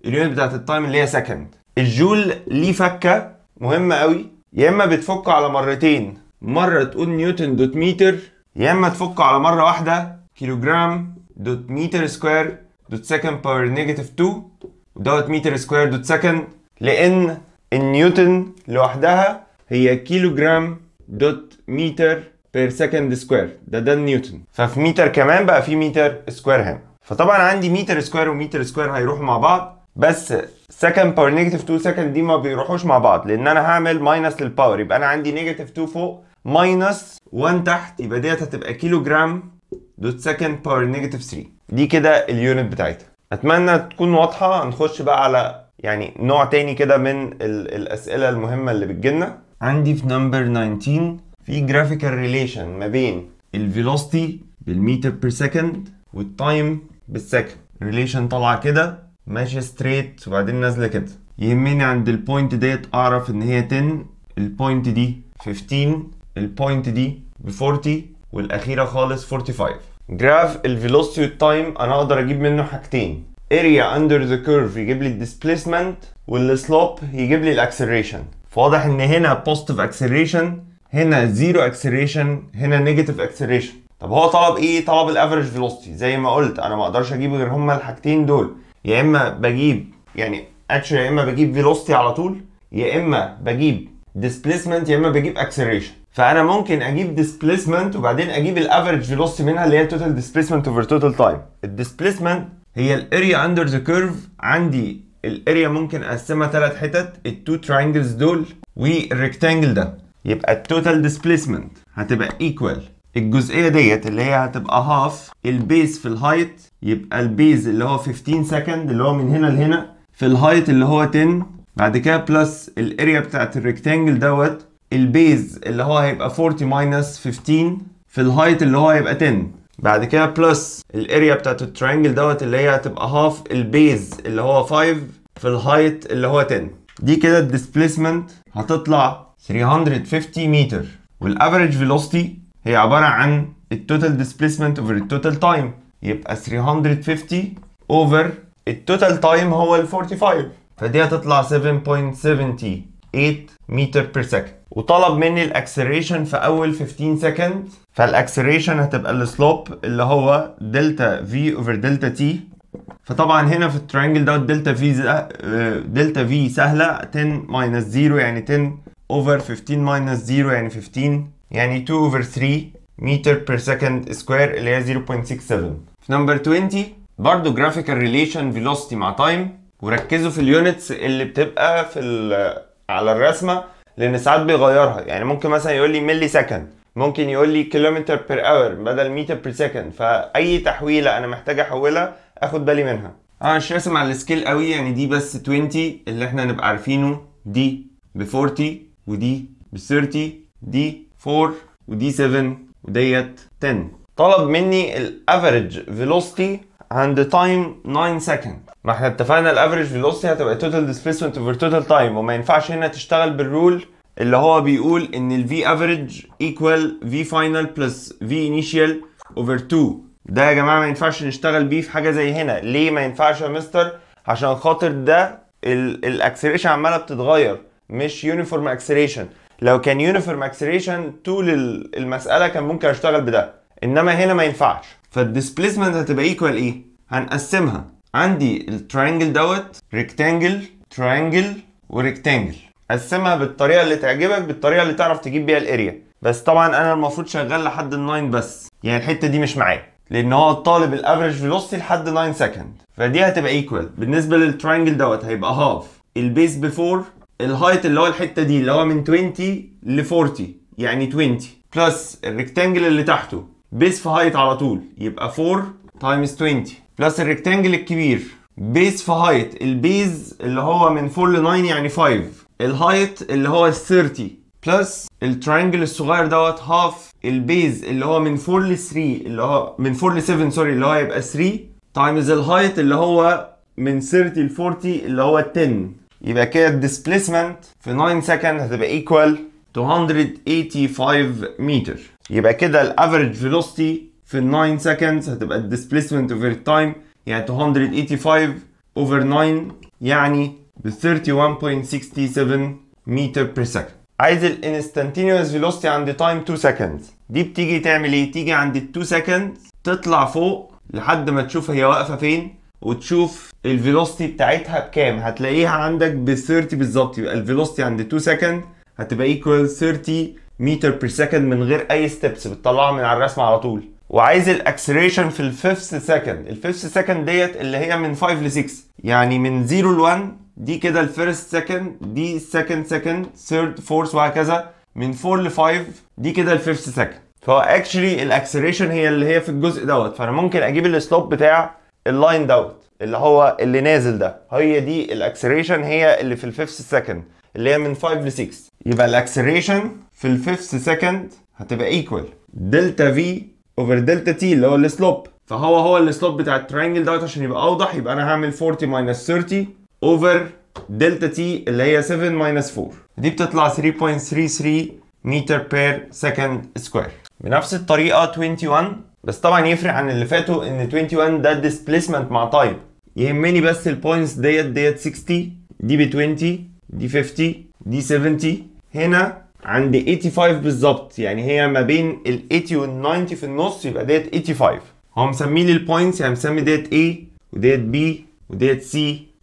اليونت بتاعت التايم اللي هي سكند الجول ليه فكه مهمه قوي يا اما بتفكه على مرتين مره تقول نيوتن دوت متر يا اما تفكه على مره واحده جرام دوت متر سكوير دوت سكند باور نيجاتيف 2 ودوت متر سكوير دوت سكند لان النيوتن لوحدها هي كيلو جرام دوت متر بير سكند سكوير ده ده النيوتن ففي متر كمان بقى في متر سكوير هنا فطبعا عندي متر سكوير ومتر سكوير هيروحوا مع بعض بس سكند باور نيجاتيف 2 سكند دي ما بيروحوش مع بعض لان انا هعمل ماينس للباور يبقى انا عندي نيجاتيف 2 فوق ماينس 1 تحت يبقى ديت هتبقى كيلو جرام دوت سكند باور نيجاتيف 3 دي كده اليونت بتاعتها اتمنى تكون واضحه هنخش بقى على يعني نوع تاني كده من الاسئله المهمه اللي بتجيلنا عندي في نمبر 19 في جرافيكال ريليشن ما بين الفيلوستي بالمتر بير سكند والتايم بالسكند ريليشن طالعه كده ماشيه ستريت وبعدين نازله كده يهمني عند البوينت ديت اعرف ان هي 10 البوينت دي 15 البوينت دي ب 40 والاخيره خالص 45 جراف الفيلوسيتي والتايم انا اقدر اجيب منه حاجتين اريا اندر ذا كيرف يجيب لي الديسبيسمنت والسلوب يجيب لي الاكسلريشن فواضح ان هنا بوزيتيف اكسلريشن هنا زيرو اكسلريشن هنا نيجاتيف اكسلريشن طب هو طلب ايه طلب الافرج فيلوسيتي زي ما قلت انا ما اقدرش اجيب غير هما الحاجتين دول يا اما بجيب يعني اكشلي يا اما بجيب فيلوسيتي على طول يا اما بجيب ديسبيسمنت يا اما بجيب اكسلريشن فانا ممكن اجيب ديسبيسمنت وبعدين اجيب الافريج فيلوسيتي منها اللي هي التوتال ديسبيسمنت اوفر توتال تايم الديسبيسمنت هي الاريا اندر ذا كيرف عندي الاريا ممكن اقسمها ثلاث حتت التو تراينجلز دول والريكتانجل ده يبقى التوتال ديسبيسمنت هتبقى ايكوال الجزئيه ديت اللي هي هتبقى هاف البيز في الهايت يبقى البيز اللي هو 15 سكند اللي هو من هنا لهنا في الهايت اللي هو 10 بعد كده بلس الاريا بتاعت الريكتانجل دوت البيز اللي هو هيبقى 40 ماينس 15 في الهايت اللي هو هيبقى 10 بعد كده بلس الاريا بتاعت الترينجل دوت اللي هي هتبقى هاف البيز اللي هو 5 في الهايت اللي هو 10 دي كده الديسبيسمنت هتطلع 350 متر والافريج فيلوستي هي عباره عن التوتال ديسبيسمنت اوفر التوتال تايم يبقى 350 اوفر التوتال تايم هو ال 45 فدي هتطلع 7.78 متر بير سكند وطلب مني الاكسلريشن في اول 15 سكند فالاكسلريشن هتبقى السلوب اللي هو دلتا في اوفر دلتا تي فطبعا هنا في الترينجل دوت دلتا في آه، دلتا في سهله 10 ماينس 0 يعني 10 اوفر 15 ماينس 0 يعني 15 يعني 2 اوفر 3 متر بير سكند سكوير اللي هي 0.67 في نمبر 20 برضه جرافيكال ريليشن فيلوسيتي مع تايم وركزوا في اليونتس اللي بتبقى في على الرسمه لان ساعات بيغيرها يعني ممكن مثلا يقول لي ملي سكند ممكن يقول لي كيلومتر بير اور بدل متر بير سكند فاي تحويله انا محتاج احولها اخد بالي منها انا مش راسم على السكيل قوي يعني دي بس 20 اللي احنا نبقى عارفينه دي ب 40 ودي ب 30 دي 4 ودي 7 وديت 10 طلب مني الافريج فيلوسيتي عند تايم 9 سكند ما احنا اتفقنا الافريج فيلوسيتي هتبقى توتال ديسبيسمنت اوفر توتال تايم وما ينفعش هنا تشتغل بالرول اللي هو بيقول ان الفي افريج ايكوال في فاينل بلس في انيشال اوفر 2 ده يا جماعه ما ينفعش نشتغل بيه في حاجه زي هنا ليه ما ينفعش يا مستر عشان خاطر ده الاكسلريشن عماله بتتغير مش يونيفورم اكسلريشن لو كان يونيفورم اكسلريشن طول المساله كان ممكن اشتغل بده انما هنا ما ينفعش فالديسبيسمنت هتبقى ايكوال ايه هنقسمها عندي الترينجل دوت ريكتانجل ترينجل وريكتانجل قسمها بالطريقه اللي تعجبك بالطريقه اللي تعرف تجيب بيها الاريا بس طبعا انا المفروض شغال لحد ال9 بس يعني الحته دي مش معايا لان هو الطالب الافريج فيلوسيتي لحد 9 سكند فدي هتبقى ايكوال بالنسبه للترينجل دوت هيبقى هاف البيس بفور الهايت اللي هو الحته دي اللي هو من 20 ل 40 يعني 20 بلس الريكتانجل اللي تحته بيس في هايت على طول يبقى 4 تايمز 20 بلس الريكتانجل الكبير بيز في هايت البيز اللي هو من 4 ل 9 يعني 5 الهايت اللي هو 30 بلس الترينجل الصغير دوت هاف البيز اللي هو من 4 ل 3 اللي هو من 4 ل 7 سوري اللي هو هيبقى 3 تايمز الهايت اللي هو من 30 ل 40 اللي هو 10 يبقى كده الديسبيسمنت في 9 سكند هتبقى ايكوال 285 متر يبقى كده الافريج فيلوسيتي في ال9 seconds هتبقى الديسبيسمنت اوفر time يعني 285 اوفر 9 يعني ب 31.67 متر بير سكند عايز الانستنتينيوس فيلوستي عند تايم 2 seconds دي بتيجي تعمل ايه تيجي عند ال 2 seconds تطلع فوق لحد ما تشوف هي واقفه فين وتشوف الفيلوستي بتاعتها بكام هتلاقيها عندك ب 30 بالظبط يبقى الفيلوستي عند 2 سكند هتبقى ايكوال 30 متر بير سكند من غير اي ستيبس بتطلعها من على الرسمه على طول وعايز الاكسلريشن في الفيفث سكند الفيفث سكند ديت اللي هي من 5 ل 6 يعني من 0 ل 1 دي كده الفيرست سكند دي السكند سكند ثيرد فورث وهكذا من 4 ل 5 دي كده الفيفث سكند فهو اكشلي الاكسلريشن هي اللي هي في الجزء دوت فانا ممكن اجيب السلوب بتاع اللاين دوت اللي هو اللي نازل ده هي دي الاكسلريشن هي اللي في الفيفث سكند اللي هي من 5 ل 6 يبقى الاكسلريشن في الفيفث سكند هتبقى ايكوال دلتا في اوفر دلتا تي اللي هو السلوب فهو هو السلوب بتاع الترينجل دوت عشان يبقى اوضح يبقى انا هعمل 40 ماينس 30 اوفر دلتا تي اللي هي 7 ماينس 4 دي بتطلع 3.33 متر بير سكند سكوير بنفس الطريقه 21 بس طبعا يفرق عن اللي فاتوا ان 21 ده ديسبيسمنت مع تايب يهمني بس البوينتس ديت ديت 60 دي ب 20 دي 50 دي 70 هنا عند 85 بالظبط يعني هي ما بين ال 80 وال 90 في النص يبقى ديت 85 هو مسمي لي البوينتس يعني مسمي ديت A وديت B وديت C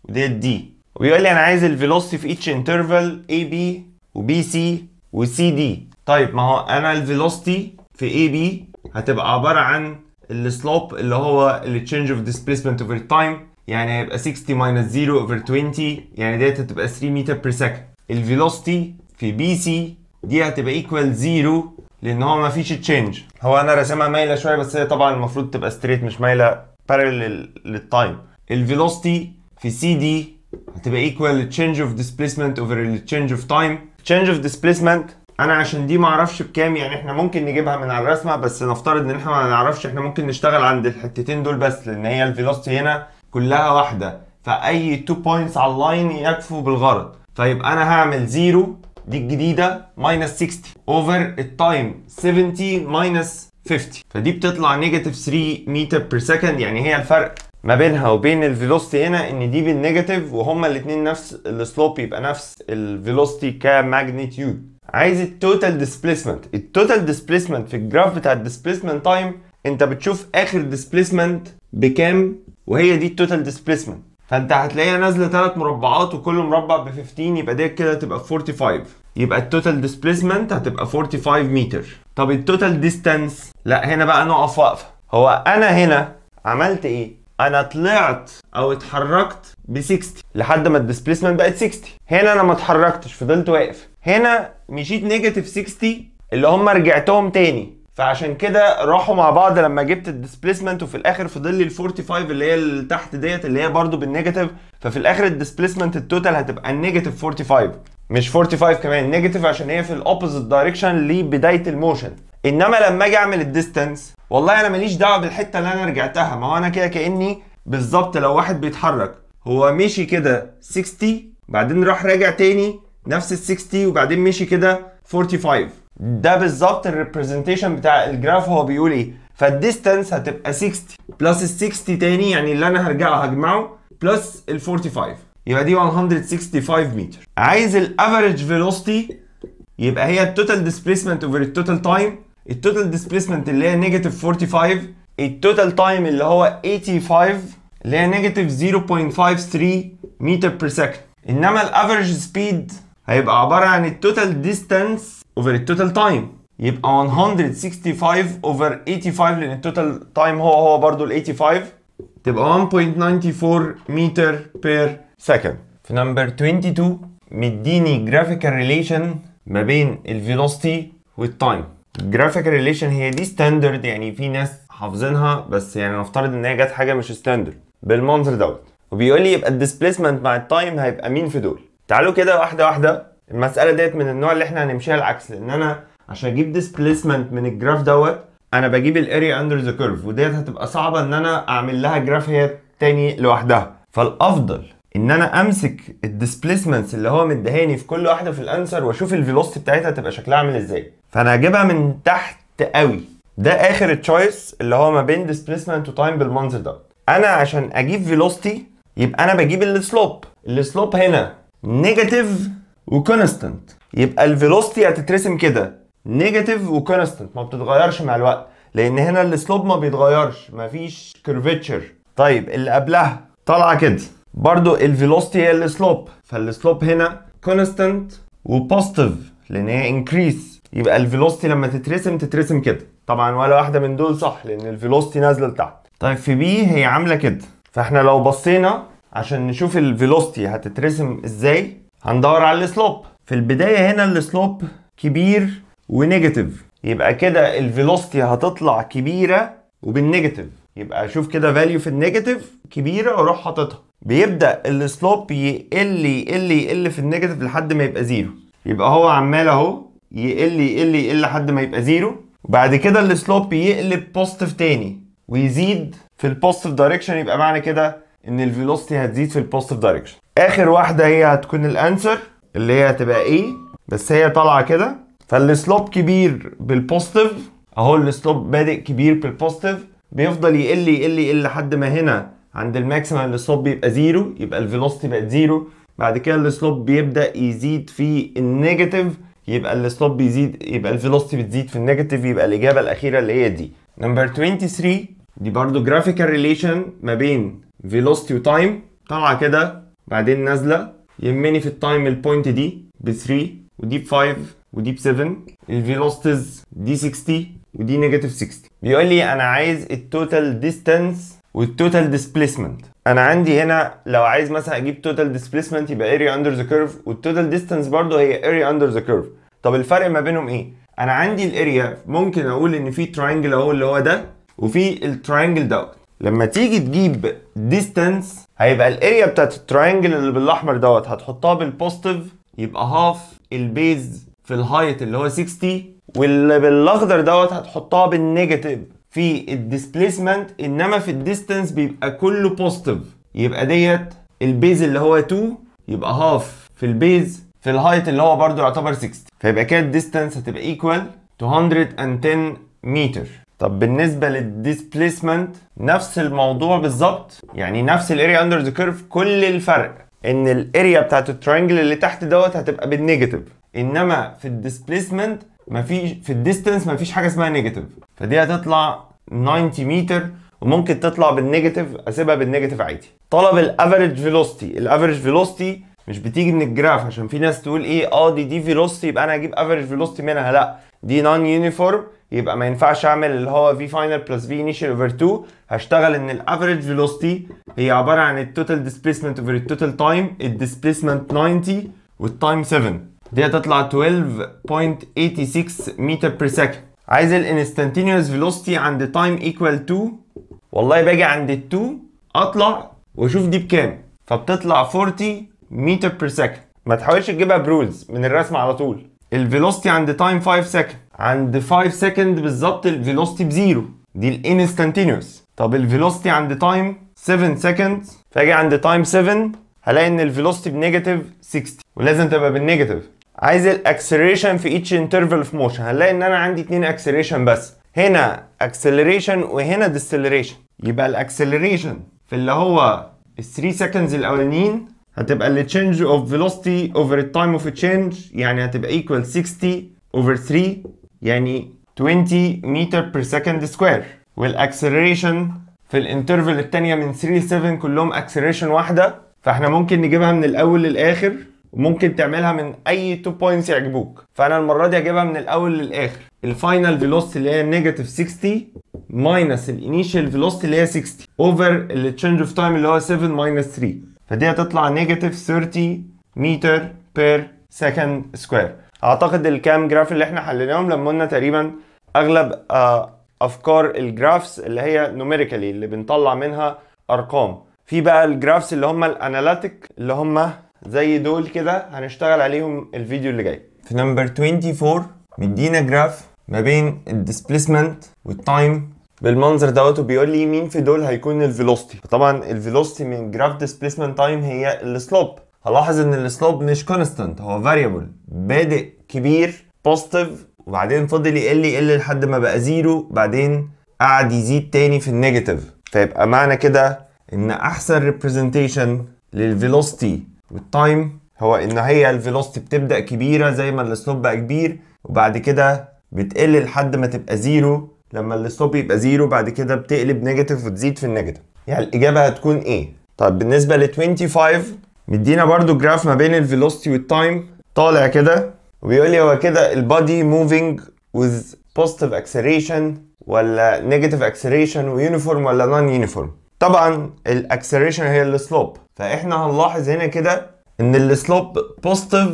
وديت D وبيقول لي انا عايز الفيلوسيتي في اتش انترفال AB وبي سي وسي دي طيب ما هو انا الفيلوسيتي في اي بي هتبقى عباره عن السلوب اللي هو التشينج اوف ديسبيسمنت اوفر تايم يعني هيبقى 60 ماينس 0 اوفر 20 يعني ديت هتبقى 3 متر بير سكند الفيلوسيتي في بي سي دي هتبقى ايكوال زيرو لان هو ما فيش تشينج هو انا راسمها مايله شويه بس هي طبعا المفروض تبقى ستريت مش مايله بارلل للتايم الفيلوسيتي في سي دي هتبقى ايكوال تشينج اوف ديسبيسمنت اوفر التشينج اوف تايم تشينج اوف ديسبيسمنت انا عشان دي ما اعرفش بكام يعني احنا ممكن نجيبها من على الرسمه بس نفترض ان احنا ما نعرفش احنا ممكن نشتغل عند الحتتين دول بس لان هي الفيلوسيتي هنا كلها واحده فاي تو بوينتس على اللاين يكفوا بالغرض طيب انا هعمل زيرو دي الجديده ماينس 60 اوفر التايم 70 ماينس 50 فدي بتطلع نيجاتيف 3 متر بير سكند يعني هي الفرق ما بينها وبين الفيلوستي هنا ان دي بالنيجاتيف وهما الاثنين نفس السلوب يبقى نفس الفيلوستي كماجنتيود عايز التوتال ديسبيسمنت التوتال ديسبيسمنت في الجراف بتاع الديسبيسمنت تايم انت بتشوف اخر ديسبيسمنت بكام وهي دي التوتال ديسبيسمنت فانت هتلاقيها نازله ثلاث مربعات وكل مربع ب 15 يبقى ديت كده تبقى 45 يبقى التوتال ديسبيسمنت هتبقى 45 متر طب التوتال ديستانس لا هنا بقى نقف وقفه هو انا هنا عملت ايه انا طلعت او اتحركت ب 60 لحد ما الديسبيسمنت بقت 60 هنا انا ما اتحركتش فضلت واقف هنا مشيت نيجاتيف 60 اللي هم رجعتهم تاني فعشان كده راحوا مع بعض لما جبت الديسبليسمنت وفي الاخر فضل لي ال 45 اللي هي اللي تحت ديت اللي هي برضو بالنيجاتيف ففي الاخر الديسبليسمنت التوتال هتبقى النيجاتيف 45 مش 45 كمان نيجاتيف عشان هي في الاوبوزيت دايركشن لبدايه الموشن انما لما اجي اعمل الديستنس والله انا ماليش دعوه بالحته اللي انا رجعتها ما هو انا كده كاني بالظبط لو واحد بيتحرك هو مشي كده 60 بعدين راح راجع تاني نفس ال 60 وبعدين مشي كده 45 ده بالظبط الريبريزنتيشن بتاع الجراف هو بيقول ايه فالديستانس هتبقى 60 بلس ال 60 تاني يعني اللي انا هرجعه هجمعه بلس ال 45 يبقى دي 165 متر عايز الافريج فيلوسيتي يبقى هي التوتال ديسبيسمنت اوفر التوتال تايم التوتال ديسبيسمنت اللي هي نيجاتيف 45 التوتال تايم اللي هو 85 اللي هي نيجاتيف 0.53 متر بير سكند انما الافريج سبيد هيبقى عباره عن التوتال ديستانس over التوتال تايم يبقى 165 over 85 لان التوتال تايم هو هو برضه ال 85 تبقى 1.94 متر بير سكند في نمبر 22 مديني جرافيكال ريليشن ما بين الفيلوستي والتايم الجرافيكال ريليشن هي دي ستاندرد يعني في ناس حافظينها بس يعني نفترض ان هي جت حاجه مش ستاندرد بالمنظر دوت وبيقول لي يبقى الديسبيسمنت مع التايم هيبقى مين في دول تعالوا كده واحده واحده المساله ديت من النوع اللي احنا هنمشيها العكس لان انا عشان اجيب ديسبليسمنت من الجراف دوت انا بجيب الاريا اندر ذا كيرف وديت هتبقى صعبه ان انا اعمل لها جراف هي تاني لوحدها فالافضل ان انا امسك الديسبليسمنتس اللي هو مدهاني في كل واحده في الانسر واشوف الفيلوسيتي بتاعتها تبقى شكلها عامل ازاي فانا هجيبها من تحت قوي ده اخر تشويس اللي هو ما بين ديسبليسمنت وتايم بالمنظر ده انا عشان اجيب فيلوسيتي يبقى انا بجيب السلوب السلوب هنا نيجاتيف وكونستنت يبقى الفيلوسيتي هتترسم كده نيجاتيف وكونستنت ما بتتغيرش مع الوقت لان هنا السلوب ما بيتغيرش مفيش كيرفتشر طيب اللي قبلها طالعه كده برضو الفيلوسيتي هي السلوب فالسلوب هنا كونستنت وبوزيتيف لان هي انكريس يبقى الفيلوسيتي لما تترسم تترسم كده طبعا ولا واحده من دول صح لان الفيلوسيتي نازله لتحت طيب في بي هي عامله كده فاحنا لو بصينا عشان نشوف الفيلوسيتي هتترسم ازاي هندور على السلوب في البدايه هنا السلوب كبير ونيجاتيف يبقى كده الفيلوسيتي هتطلع كبيره وبالنيجاتيف يبقى اشوف كده فاليو في النيجاتيف كبيره واروح حاططها بيبدا السلوب يقل يقل يقل في النيجاتيف لحد ما يبقى زيرو يبقى هو عمال اهو يقل يقل يقل لحد ما يبقى زيرو وبعد كده السلوب يقلب بوزيتيف تاني ويزيد في البوزيتيف دايركشن يبقى معنى كده ان الفيلوسيتي هتزيد في البوزيتيف دايركشن اخر واحده هي هتكون الانسر اللي هي هتبقى ايه بس هي طالعه كده فالسلوب كبير بالبوزيتيف اهو السلوب بادئ كبير بالبوزيتيف بيفضل يقل يقل يقل لحد ما هنا عند الماكسيمم السلوب بيبقى زيرو يبقى الفيلوسيتي بقت زيرو بعد كده السلوب بيبدا يزيد في النيجاتيف يبقى السلوب بيزيد يبقى الفيلوسيتي بتزيد في النيجاتيف يبقى الاجابه الاخيره اللي هي دي نمبر 23 دي برضو جرافيكال ريليشن ما بين فيلوستي وتايم طالعه كده بعدين نازله يهمني في التايم البوينت دي ب 3 ودي ب 5 ودي ب 7 الفيلوستيز دي 60 ودي نيجاتيف 60 بيقول لي انا عايز التوتال ديستانس والتوتال ديسبيسمنت انا عندي هنا لو عايز مثلا اجيب توتال ديسبيسمنت يبقى اريا اندر ذا كيرف والتوتال ديستانس برضه هي اريا اندر ذا كيرف طب الفرق ما بينهم ايه انا عندي الاريا ممكن اقول ان في تراينجل اهو اللي هو ده وفي الترينجل دوت لما تيجي تجيب ديستانس هيبقى الاريا بتاعت الترينجل اللي بالاحمر دوت هتحطها بالبوزيتيف يبقى هاف البيز في الهايت اللي هو 60 واللي بالاخضر دوت هتحطها بالنيجاتيف في الديسبيسمنت انما في الديستانس بيبقى كله بوزيتيف يبقى ديت البيز اللي هو 2 يبقى هاف في البيز في الهايت اللي هو برضو يعتبر 60 فيبقى كده الديستانس هتبقى ايكوال 210 متر طب بالنسبه للديسبليسمنت نفس الموضوع بالظبط يعني نفس الاريا اندر ذا كيرف كل الفرق ان الاريا بتاعت الترينجل اللي تحت دوت هتبقى بالنيجاتيف انما في الديسبليسمنت مفيش في الديستنس مفيش حاجه اسمها نيجاتيف فدي هتطلع 90 متر وممكن تطلع بالنيجاتيف اسيبها بالنيجاتيف عادي طلب الافريج فيلوستي الافريج فيلوستي مش بتيجي من الجراف عشان في ناس تقول ايه اه دي دي فيلوستي يبقى انا هجيب افريج فيلوستي منها لا دي نون يونيفورم يبقى ما ينفعش اعمل اللي هو في فاينل بلس في انيشال اوفر 2 هشتغل ان الافريج فيلوستي هي عباره عن التوتال ديسبيسمنت اوفر التوتال تايم الديسبيسمنت 90 والتايم 7 دي هتطلع 12.86 متر بير سكند عايز الانستنتينيوس فيلوستي عند تايم ايكوال 2 والله باجي عند ال 2 اطلع واشوف دي بكام فبتطلع 40 متر بير سكند ما تحاولش تجيبها برولز من الرسم على طول الفيلوستي عند تايم 5 سكند عند 5 سكند بالظبط الفيلوستي بزيرو دي الانستانتينيوس طب الفيلوستي عند تايم 7 سكند فاجي عند تايم 7 هلاقي ان الفيلوستي بنيجاتيف 60 ولازم تبقى بالنيجاتيف عايز الاكسلريشن في ايتش انترفال في موشن هنلاقي ان انا عندي اتنين اكسلريشن بس هنا اكسلريشن وهنا ديسلريشن يبقى الاكسلريشن في اللي هو ال 3 سكندز الاولانيين هتبقى velocity over the time of a change يعني هتبقى equal 60 over 3 يعني 20 متر second سكند سكوير acceleration في الانترفال الثانيه من 3 ل 7 كلهم acceleration واحده فاحنا ممكن نجيبها من الاول للاخر وممكن تعملها من اي 2 points يعجبوك فانا المره دي هجيبها من الاول للاخر الفاينل velocity اللي هي نيجاتيف 60 minus الانيشال velocity اللي هي 60 over اوفر change of time اللي هو 7 minus 3 فدي هتطلع نيجاتيف 30 متر بير سكند سكوير اعتقد الكام جراف اللي احنا حليناهم لما قلنا تقريبا اغلب آه، افكار الجرافس اللي هي نوميريكالي اللي بنطلع منها ارقام في بقى الجرافس اللي هم الاناليتيك اللي هم زي دول كده هنشتغل عليهم الفيديو اللي جاي في نمبر 24 مدينا جراف ما بين الديسبيسمنت والتايم بالمنظر دوت وبيقول لي مين في دول هيكون الفيلوستي فطبعا الفيلوستي من جراف ديسبيسمنت تايم هي السلوب هلاحظ ان السلوب مش كونستانت هو فاريبل بادئ كبير بوزيتيف وبعدين فضل يقل يقل لحد ما بقى زيرو بعدين قعد يزيد تاني في النيجاتيف فيبقى معنى كده ان احسن ريبريزنتيشن للفيلوستي والتايم هو ان هي الفيلوستي بتبدا كبيره زي ما السلوب بقى كبير وبعد كده بتقل لحد ما تبقى زيرو لما الستوب يبقى زيرو بعد كده بتقلب نيجاتيف وتزيد في النيجاتيف يعني الاجابه هتكون ايه طيب بالنسبه ل 25 مدينا برضو جراف ما بين الفيلوسيتي والتايم طالع كده وبيقول لي هو كده البادي موفينج with بوزيتيف acceleration ولا نيجاتيف acceleration ويونيفورم ولا نون يونيفورم طبعا الاكسلريشن هي السلوب فاحنا هنلاحظ هنا كده ان السلوب بوزيتيف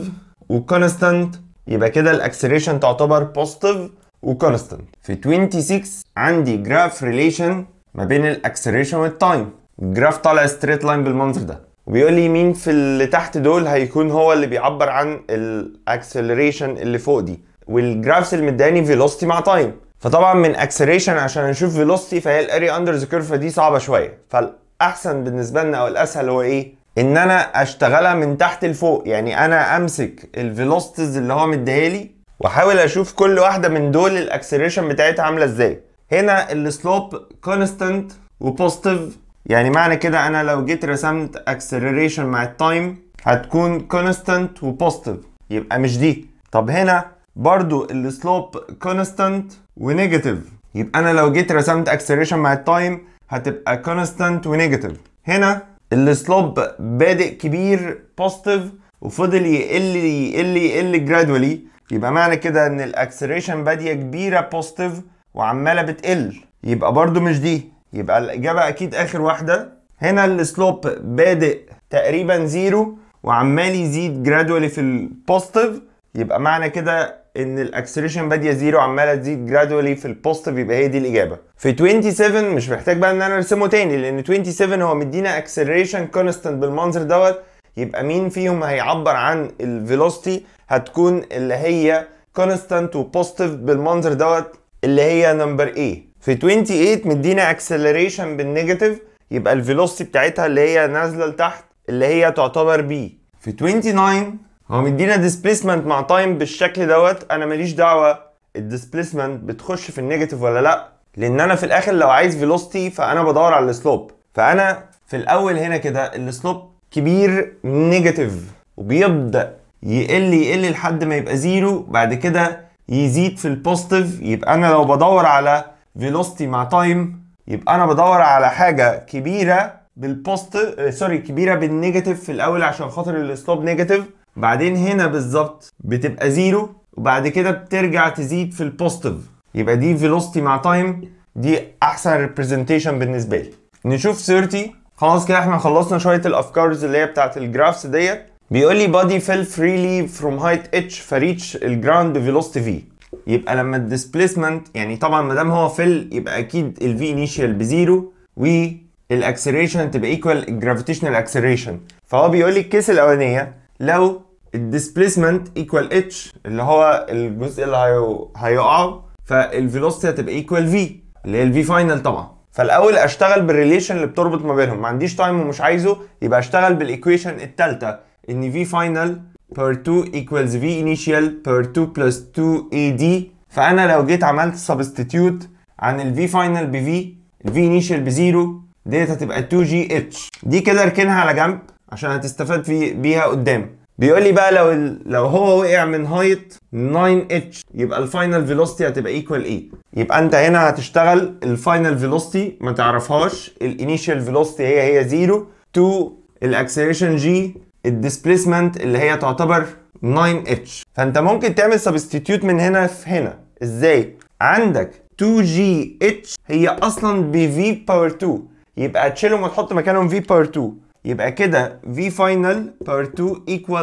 وكونستانت يبقى كده الاكسلريشن تعتبر بوزيتيف وكونستنت في 26 عندي جراف ريليشن ما بين الاكسلريشن والتايم الجراف طالع ستريت لاين بالمنظر ده وبيقول لي مين في اللي تحت دول هيكون هو اللي بيعبر عن الاكسلريشن اللي فوق دي والجرافس اللي مداني فيلوستي مع تايم فطبعا من اكسلريشن عشان نشوف فيلوستي فهي الاري اندر ذا كيرف دي صعبه شويه فالاحسن بالنسبه لنا او الاسهل هو ايه ان انا اشتغلها من تحت لفوق يعني انا امسك الفيلوستيز اللي هو لي واحاول اشوف كل واحده من دول الاكسلريشن بتاعتها عامله ازاي هنا السلوب كونستانت وبوزيتيف يعني معنى كده انا لو جيت رسمت اكسلريشن مع التايم هتكون كونستانت وبوزيتيف يبقى مش دي طب هنا برضو السلوب كونستانت ونيجاتيف يبقى انا لو جيت رسمت اكسلريشن مع التايم هتبقى كونستانت ونيجاتيف هنا السلوب بادئ كبير بوزيتيف وفضل يقل يقل يقل جرادولي يبقى معنى كده ان الاكسلريشن باديه كبيره بوزيتيف وعماله بتقل يبقى برده مش دي يبقى الاجابه اكيد اخر واحده هنا السلوب بادئ تقريبا زيرو وعمال يزيد جرادولي في البوزيتيف يبقى معنى كده ان الاكسلريشن باديه زيرو عماله تزيد جرادولي في البوزيتيف يبقى هي دي الاجابه في 27 مش محتاج بقى ان انا ارسمه تاني لان 27 هو مدينا اكسلريشن كونستانت بالمنظر دوت يبقى مين فيهم هيعبر عن الفيلوستي هتكون اللي هي كونستانت وبوزيتيف بالمنظر دوت اللي هي نمبر ايه في 28 مدينا اكسلريشن بالنيجاتيف يبقى الفيلوستي بتاعتها اللي هي نازله لتحت اللي هي تعتبر بي في 29 هو مدينا ديسبيسمنت مع تايم بالشكل دوت انا ماليش دعوه الديسبيسمنت بتخش في النيجاتيف ولا لا لان انا في الاخر لو عايز فيلوستي فانا بدور على السلوب فانا في الاول هنا كده السلوب كبير نيجاتيف وبيبدا يقل يقل لحد ما يبقى زيرو بعد كده يزيد في البوزيتيف يبقى انا لو بدور على فيلوستي مع تايم يبقى انا بدور على حاجه كبيره بالبوست سوري آه، كبيره بالنيجاتيف في الاول عشان خاطر الاستوب نيجاتيف بعدين هنا بالظبط بتبقى زيرو وبعد كده بترجع تزيد في البوزيتيف يبقى دي فيلوستي مع تايم دي احسن ريبريزنتيشن بالنسبه لي نشوف 30 خلاص كده احنا خلصنا شويه الافكارز اللي هي بتاعت الجرافس ديت بيقول لي بادي فيل فريلي فروم هايت اتش فريتش الجراوند بفيلوستي في يبقى لما الديسبيسمنت يعني طبعا ما دام هو فيل يبقى اكيد v initial بزيرو والاكسلريشن تبقى ايكوال الجرافيتيشنال اكسلريشن فهو بيقول لي الكيس الاولانيه لو الديسبيسمنت ايكوال اتش اللي هو الجزء اللي هيقع فالفيلوستي هتبقى ايكوال في اللي هي v final طبعا فالاول اشتغل بالريليشن اللي بتربط ما بينهم ما عنديش تايم ومش عايزه يبقى اشتغل بالايكويشن الثالثه ان في فاينل بير 2 equals v initial بير 2 plus 2 ad فانا لو جيت عملت سبستيتيوت عن ال v final ب v ال v initial ب 0 ديت هتبقى 2 gh دي كده اركنها على جنب عشان هتستفاد في بيها قدام بيقول لي بقى لو لو هو وقع من هايت 9 اتش يبقى الفاينل فيلوستي هتبقى ايكوال ايه يبقى انت هنا هتشتغل الفاينل فيلوستي ما تعرفهاش الانيشال فيلوستي هي هي زيرو تو الاكسلريشن جي الديسبيسمنت اللي هي تعتبر 9 اتش فانت ممكن تعمل سبستيتيوت من هنا في هنا ازاي عندك 2 جي اتش هي اصلا بفي باور 2 يبقى تشيلهم وتحط مكانهم في باور 2 يبقى كده v final per 2 equal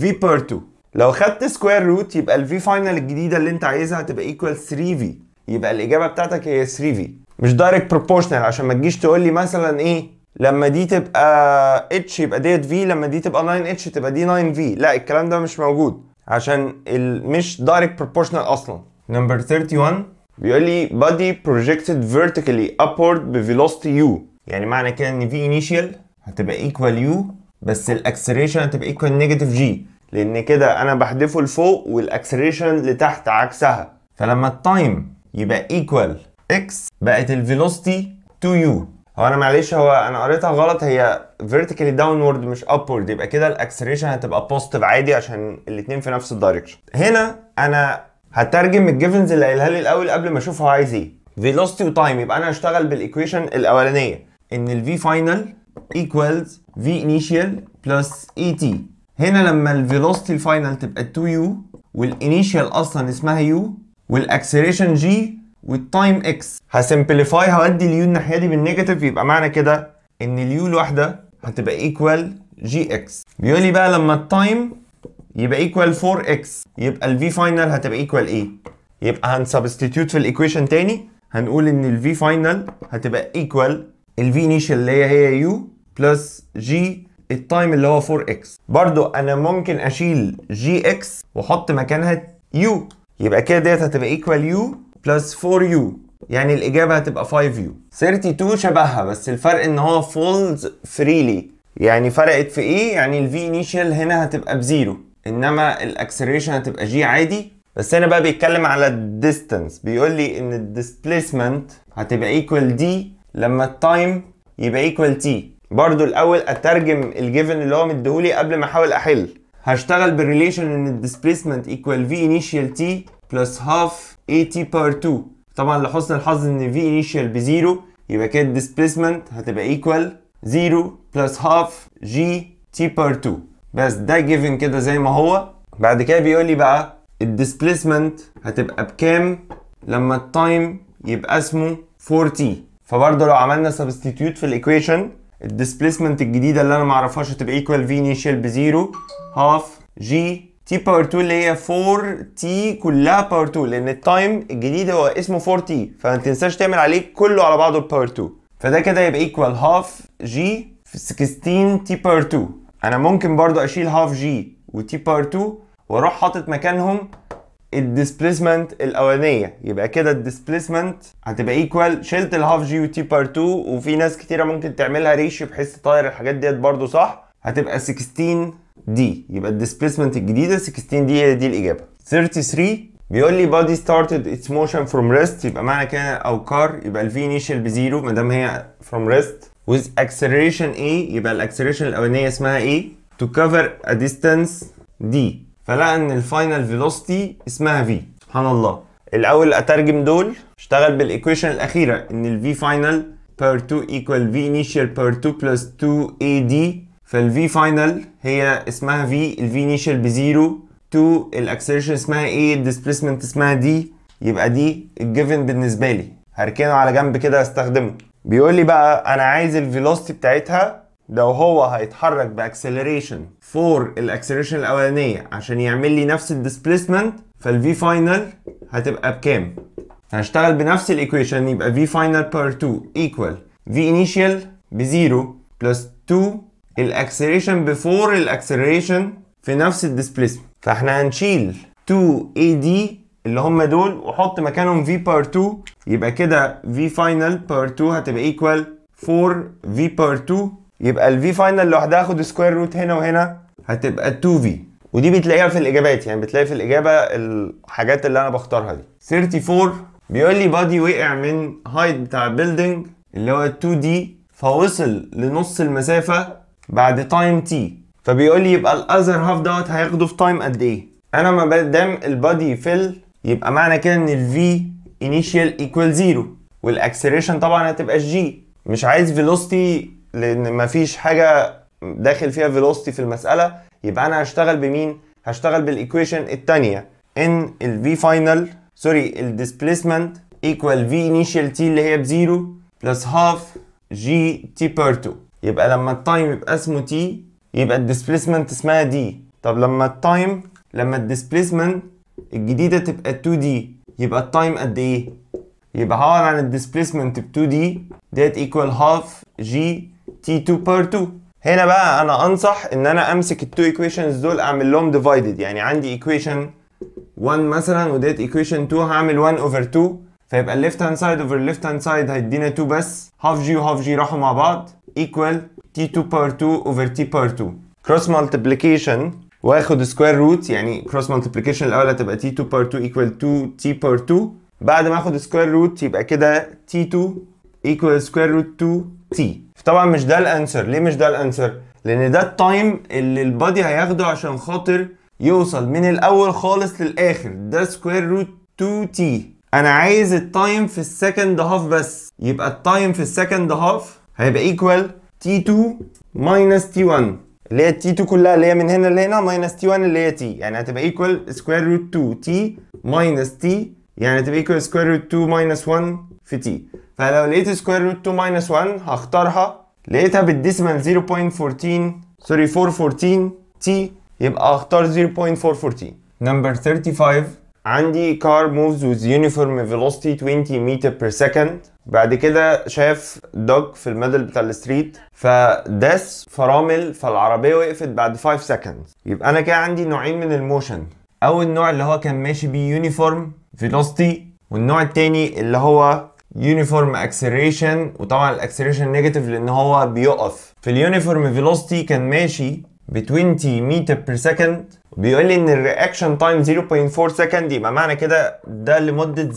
9 v per 2 لو خدت سكوير روت يبقى ال v final الجديدة اللي انت عايزها هتبقى equal 3v يبقى الإجابة بتاعتك هي 3v مش دايركت proportional عشان ما تجيش تقول لي مثلا ايه لما دي تبقى اتش يبقى ديت في لما دي تبقى 9 اتش تبقى دي 9 في لا الكلام ده مش موجود عشان مش دايركت proportional اصلا نمبر 31 بيقول لي body projected vertically upward بفيلوسيتي u يعني معنى كده ان في انيشال هتبقى ايكوال يو بس الاكسلريشن هتبقى ايكوال نيجاتيف جي لان كده انا بحذفه لفوق والاكسلريشن لتحت عكسها فلما التايم يبقى ايكوال اكس بقت الفيلوسيتي تو يو هو انا معلش هو انا قريتها غلط هي فيرتيكالي داونورد مش ابورد يبقى كده الاكسلريشن هتبقى بوزيتيف عادي عشان الاثنين في نفس الدايركشن هنا انا هترجم الجيفنز اللي قايلها لي الاول قبل ما اشوف هو عايز ايه فيلوسيتي وتايم يبقى انا هشتغل بالايكويشن الاولانيه ان ال v final equals v initial plus et هنا لما velocity final تبقى 2u initial اصلا اسمها u acceleration g والتايم x هسمبليفاي هودي U الناحيه دي بالنيجاتيف يبقى معنى كده ان U الواحده هتبقى ايكوال GX بيقول لي بقى لما التايم يبقى ايكوال 4 x يبقى V final هتبقى ايكوال ايه يبقى هنسبستيتيوت في الايكويشن تاني هنقول ان الفي فاينل هتبقى ايكوال الفي نيشال اللي هي هي يو بلس جي التايم اللي هو 4 اكس برضو انا ممكن اشيل جي اكس واحط مكانها يو يبقى كده ديت هتبقى ايكوال يو بلس 4 يو يعني الاجابه هتبقى 5 يو 32 شبهها بس الفرق ان هو فولز فريلي يعني فرقت في ايه يعني الفي انيشال هنا هتبقى بزيرو انما الاكسلريشن هتبقى جي عادي بس هنا بقى بيتكلم على الديستنس بيقول لي ان الديسبيسمنت هتبقى ايكوال دي لما التايم يبقى ايكوال تي برضو الاول اترجم الجيفن اللي هو مديهولي قبل ما احاول احل هشتغل بالريليشن ان الديسبيسمنت ايكوال في انيشال تي بلس هاف اي تي بار 2 طبعا لحسن الحظ ان في انيشال بزيرو يبقى كده الديسبيسمنت هتبقى ايكوال زيرو بلس هاف جي تي بار 2 بس ده جيفن كده زي ما هو بعد كده بيقول لي بقى الديسبيسمنت هتبقى بكام لما التايم يبقى اسمه 4 تي فبرضه لو عملنا سبستيتيوت في الايكويشن الديسبيسمنت الجديده اللي انا ما اعرفهاش هتبقى ايكوال في انيشال بزيرو هاف جي تي باور 2 اللي هي 4 تي كلها باور 2 لان التايم الجديد هو اسمه 4 تي فما تنساش تعمل عليه كله على بعضه الباور 2 فده كده يبقى ايكوال هاف جي في 16 تي باور 2 انا ممكن برضو اشيل هاف جي وتي باور 2 واروح حاطط مكانهم الديسبليسمنت الاولانيه يبقى كده الديسبليسمنت هتبقى ايكوال شلت الهاف جي يو تي بار 2 وفي ناس كتيره ممكن تعملها ريشيو بحيث تطير الحاجات ديت برضو صح هتبقى 16 دي يبقى الديسبليسمنت الجديده 16 دي هي دي الاجابه 33 بيقول لي بادي ستارتد اتس موشن فروم ريست يبقى معنى كده او كار يبقى الفي انيشال بزيرو ما دام هي فروم ريست with acceleration A يبقى الاكسلريشن الاولانيه اسمها A to cover a distance D فلقى ان الفاينل فيلوسيتي اسمها في سبحان الله الاول اترجم دول اشتغل بالايكويشن الاخيره ان الفي فاينل بير 2 ايكوال في انيشال بير 2 بلس 2 اي دي فالفي فاينل هي اسمها في الفي انيشال بزيرو 2 الاكسلريشن اسمها ايه الديسبيسمنت اسمها دي يبقى دي الجيفن بالنسبه لي هركنه على جنب كده استخدمه بيقول لي بقى انا عايز الفيلوسيتي بتاعتها لو هو هيتحرك باكسلريشن فور الاكسلريشن الاولانيه عشان يعمل لي نفس الديسبيسمنت فالفي فاينل هتبقى بكام؟ هشتغل بنفس الايكويشن يبقى في فاينل بار 2 ايكوال في انيشال بزيرو بلس 2 الاكسلريشن بفور الاكسلريشن في نفس الديسبيسمنت فاحنا هنشيل 2 اي دي اللي هم دول وحط مكانهم في بار 2 يبقى كده في فاينل بار 2 هتبقى ايكوال 4 في بار 2 يبقى الفي فاينل لو هتاخد سكوير روت هنا وهنا هتبقى 2 في ودي بتلاقيها في الاجابات يعني بتلاقي في الاجابه الحاجات اللي انا بختارها دي 34 بيقول لي بادي وقع من هايت بتاع بيلدينج اللي هو 2 دي فوصل لنص المسافه بعد تايم تي فبيقول لي يبقى الاذر هاف دوت هياخده في تايم قد ايه انا ما دام البادي فيل يبقى معنى كده ان الفي انيشال ايكوال زيرو والاكسلريشن طبعا هتبقى جي مش عايز فيلوستي لان مفيش حاجه داخل فيها فيلوستي في المساله يبقى انا هشتغل بمين هشتغل بالايكويشن الثانيه ان الفي فاينل سوري الديسبيسمنت ايكوال في انيشال تي اللي هي بزيرو بلس هاف جي تي بير 2 يبقى لما التايم يبقى اسمه تي يبقى الديسبيسمنت اسمها دي طب لما التايم لما الديسبيسمنت الجديده تبقى 2 دي يبقى التايم قد ايه يبقى هقعد عن الديسبيسمنت ب 2 دي ديت ايكوال هاف جي t2 بار 2 هنا بقى انا انصح ان انا امسك التو ايكويشنز دول اعمل لهم ديفايدد يعني عندي ايكويشن 1 مثلا وديت ايكويشن 2 هعمل 1 اوفر 2 فيبقى الليفت هاند سايد اوفر الليفت هاند سايد هيدينا 2 بس هاف جي وهاف جي راحوا مع بعض ايكوال t2 باور 2 اوفر t باور 2 كروس مالتيبليكيشن واخد سكوير روت يعني كروس مالتيبليكيشن الاول هتبقى t2 باور 2 ايكوال 2 t باور 2 بعد ما اخد سكوير روت يبقى كده t2 ايكوال سكوير روت 2 t طبعا مش ده الانسر ليه مش ده الانسر لان ده التايم اللي البادي هياخده عشان خاطر يوصل من الاول خالص للاخر ده سكوير روت 2 تي انا عايز التايم في السكند هاف بس يبقى التايم في السكند هاف هيبقى ايكوال تي 2 ماينس تي 1 اللي هي تي 2 كلها اللي هي من هنا لهنا ماينس تي 1 اللي هي تي يعني هتبقى ايكوال سكوير روت 2 تي ماينس تي يعني هتبقى ايكوال سكوير روت 2 ماينس 1 في تي فلو لقيت سكوير روت 2 ماينس 1 هختارها لقيتها بالديسمال 0.14 سوري 414 تي يبقى هختار 0.414 نمبر 35 عندي كار موفز وذ يونيفورم فيلوسيتي 20 متر بير سكند بعد كده شاف دوج في الميدل بتاع الستريت فداس فرامل فالعربيه وقفت بعد 5 سكند يبقى انا كده عندي نوعين من الموشن اول نوع اللي هو كان ماشي بيه يونيفورم فيلوسيتي والنوع التاني اللي هو يونيفورم اكسلريشن وطبعا الاكسلريشن نيجاتيف لان هو بيقف في اليونيفورم فيلوستي كان ماشي ب 20 متر بير سكند بيقول لي ان الرياكشن تايم 0.4 سكند يبقى معنى كده ده لمده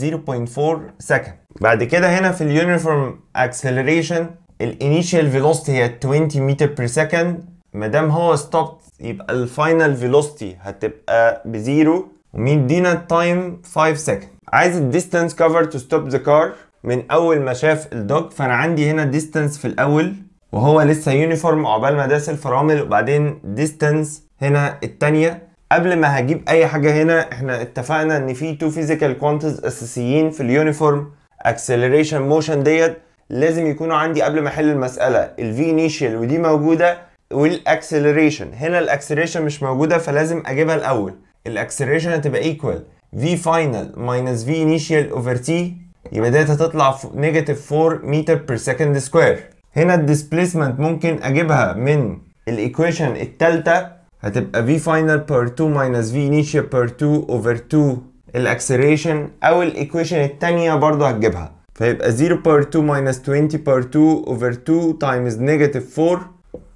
0.4 سكند بعد كده هنا في اليونيفورم اكسلريشن الانيشال فيلوستي هي 20 متر بير سكند ما دام هو ستوب يبقى الفاينل فيلوستي هتبقى بزيرو ومدينا التايم 5 سكند عايز الديستانس كفر تو ستوب ذا كار من اول ما شاف الدوج فانا عندي هنا ديستانس في الاول وهو لسه يونيفورم عقبال ما داس الفرامل وبعدين ديستانس هنا الثانيه قبل ما هجيب اي حاجه هنا احنا اتفقنا ان في تو فيزيكال كوانتز اساسيين في اليونيفورم اكسلريشن موشن ديت لازم يكونوا عندي قبل ما احل المساله الفي انيشال ودي موجوده والاكسلريشن هنا الاكسلريشن مش موجوده فلازم اجيبها الاول الاكسلريشن هتبقى ايكوال في فاينل ماينس في انيشال اوفر تي يبقى ديت هتطلع نيجاتيف 4 متر بير سكند سكوير هنا الديسبيسمنت ممكن اجيبها من الايكويشن الثالثه هتبقى v final per 2 minus v initial per 2 over 2 الاكسلريشن او الايكويشن الثانيه برضه هتجيبها فيبقى 0 per 2 minus 20 per 2 over 2 times negative 4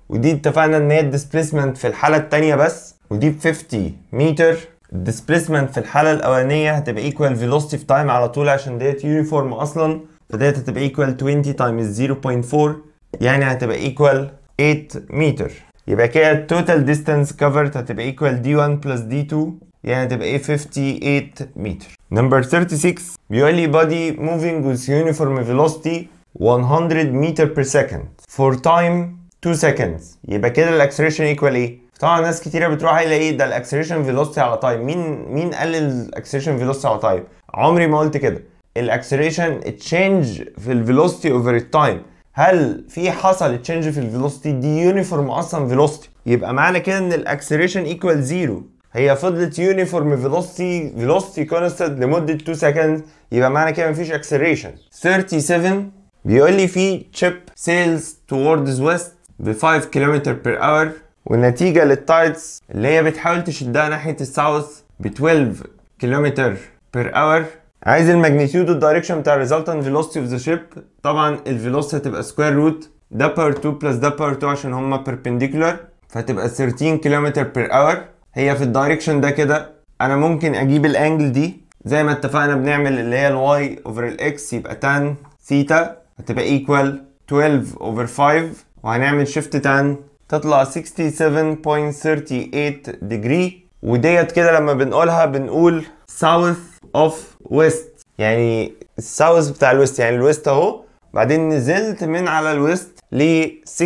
ودي اتفقنا ان هي الديسبيسمنت في الحاله الثانيه بس ودي ب 50 متر الديسبيسمنت في الحاله الاولانيه هتبقى ايكوال فيلوسيتي في تايم على طول عشان ديت يونيفورم اصلا فديت هتبقى ايكوال 20 تايمز 0.4 يعني هتبقى ايكوال 8 متر يبقى كده التوتال ديستانس كفرد هتبقى ايكوال دي 1 بلس دي 2 يعني هتبقى ايه 58 متر نمبر 36 بيقول لي body moving with uniform velocity 100 متر per second for time 2 seconds يبقى كده الاكسريشن ايكوال ايه فطبعا ناس كتيره بتروح ايه ده الاكسلريشن فيلوستي على تايم مين مين قال الاكسلريشن فيلوستي على تايم عمري ما قلت كده الاكسلريشن تشينج في الفيلوستي اوفر التايم هل في حصل تشينج في الفيلوستي دي يونيفورم اصلا فيلوستي يبقى معنى كده ان الاكسلريشن ايكوال زيرو هي فضلت يونيفورم فيلوستي فيلوستي كونستنت لمده 2 سكند يبقى معنى كده مفيش اكسلريشن 37 بيقول لي في تشيب سيلز توردز ويست ب 5 كيلومتر بير اور والنتيجة للتايدز اللي هي بتحاول تشدها ناحية الساوث ب 12 كيلومتر بير اور عايز الماجنتيود والدايركشن بتاع الريزلتنت فيلوسيتي اوف ذا شيب طبعا الفيلوسيتي هتبقى سكوير روت ده باور 2 بلس ده باور 2 عشان هما بيربنديكولار فهتبقى 13 كيلومتر بير اور هي في الدايركشن ده كده انا ممكن اجيب الانجل دي زي ما اتفقنا بنعمل اللي هي الواي اوفر الاكس يبقى تان ثيتا هتبقى ايكوال 12 اوفر 5 وهنعمل شيفت تان تطلع 67.38 ديجري وديت كده لما بنقولها بنقول ساوث اوف ويست يعني الساوث بتاع الويست يعني الويست اهو بعدين نزلت من على الويست ل 67.38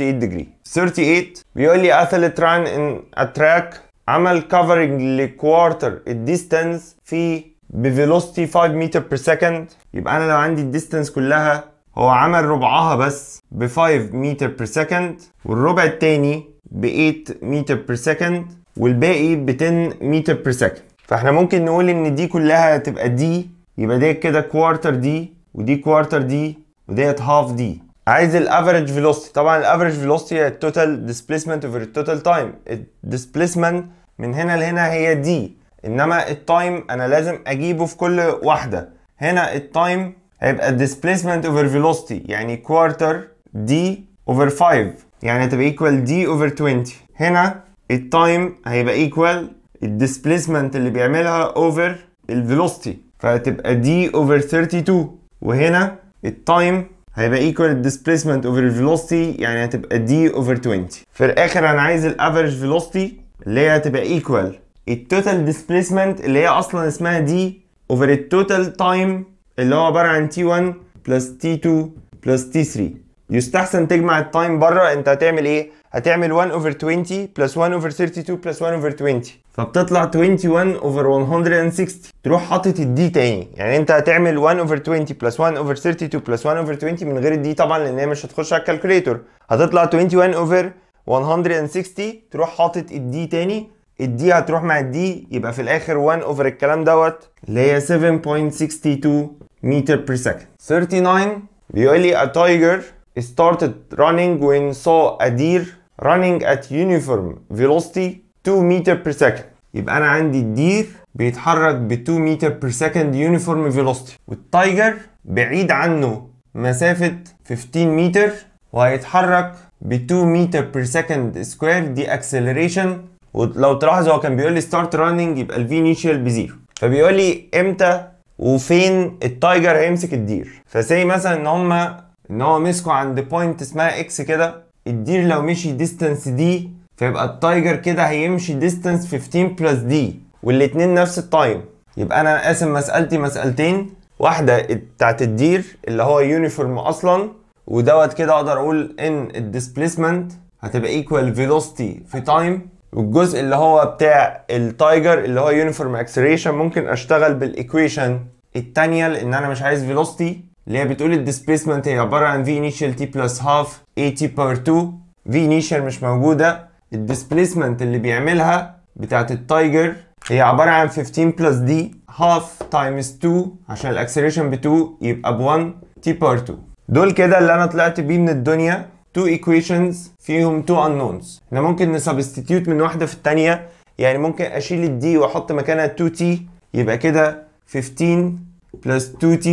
ديجري 38 بيقول لي اثلت ران ان اتراك عمل كفرنج لكوارتر الديستانس في بفيلوستي 5 متر بير سكند يبقى انا لو عندي الديستانس كلها هو عمل ربعها بس ب 5 متر بير سكند والربع التاني ب 8 متر بير سكند والباقي ب 10 متر بير سكند فاحنا ممكن نقول ان دي كلها تبقى دي يبقى ديت كده كوارتر دي ودي كوارتر دي وديت هاف دي عايز الافريج فيلوسيتي طبعا الافريج فيلوسيتي هي التوتال ديسبيسمنت اوفر التوتال تايم الديسبيسمنت من هنا لهنا هي دي انما التايم انا لازم اجيبه في كل واحده هنا التايم هيبقى displacement over velocity يعني quarter d over 5 يعني هتبقى equal d over 20 هنا التايم هيبقى equal displacement اللي بيعملها over velocity فهتبقى d over 32 وهنا التايم هيبقى equal displacement over velocity يعني هتبقى d over 20 في الاخر انا عايز average velocity اللي هي هتبقى equal التوتال displacement اللي هي اصلا اسمها دي over التوتال تايم اللي هو عباره عن تي 1 بلس تي 2 بلس تي 3 يستحسن تجمع التايم بره انت هتعمل ايه؟ هتعمل 1 over 20 بلس 1 over 32 بلس 1 over 20 فبتطلع 21 over 160 تروح حاطط الدي تاني يعني انت هتعمل 1 over 20 بلس 1 over 32 بلس 1 over 20 من غير الدي طبعا لان هي مش هتخش على الكالكوليتور هتطلع 21 over 160 تروح حاطط الدي تاني الدي هتروح مع الدي يبقى في الاخر 1 over الكلام دوت اللي هي 7.62 meter per second 39 بيقول لي a tiger started running when saw a deer running at uniform velocity 2 meter per second يبقى انا عندي الدير بيتحرك ب 2 متر بير سكند يونيفورم فيلوستي والتايجر بعيد عنه مسافه 15 متر وهيتحرك ب 2 متر بير سكند سكوير دي اكسلريشن ولو تلاحظ هو كان بيقول لي ستارت راننج يبقى الفي انيشال بزيرو فبيقول لي امتى وفين التايجر هيمسك الدير فسي مثلا ان هما ان هو مسكوا عند بوينت اسمها اكس كده الدير لو مشي ديستانس دي فيبقى التايجر كده هيمشي ديستانس 15 بلس دي والاتنين نفس التايم يبقى انا قاسم مسالتي مسالتين واحده بتاعت الدير اللي هو يونيفورم اصلا ودوت كده اقدر اقول ان الديسبيسمنت هتبقى ايكوال فيلوسيتي في تايم والجزء اللي هو بتاع التايجر اللي هو يونيفورم اكسلريشن ممكن اشتغل بالايكويشن الثانيه لان انا مش عايز فيلوستي اللي هي بتقول الديسبيسمنت هي عباره عن في انيشال تي بلس هاف اي تي باور 2 في انيشال مش موجوده الديسبيسمنت اللي بيعملها بتاعت التايجر هي عباره عن 15 بلس دي هاف تايمز 2 عشان الاكسلريشن ب 2 يبقى ب 1 تي باور 2 دول كده اللي انا طلعت بيه من الدنيا تو equations فيهم تو unknowns احنا ممكن نسبستيتيوت من واحده في الثانيه يعني ممكن اشيل الدي واحط مكانها 2t يبقى كده 15 بلس 2t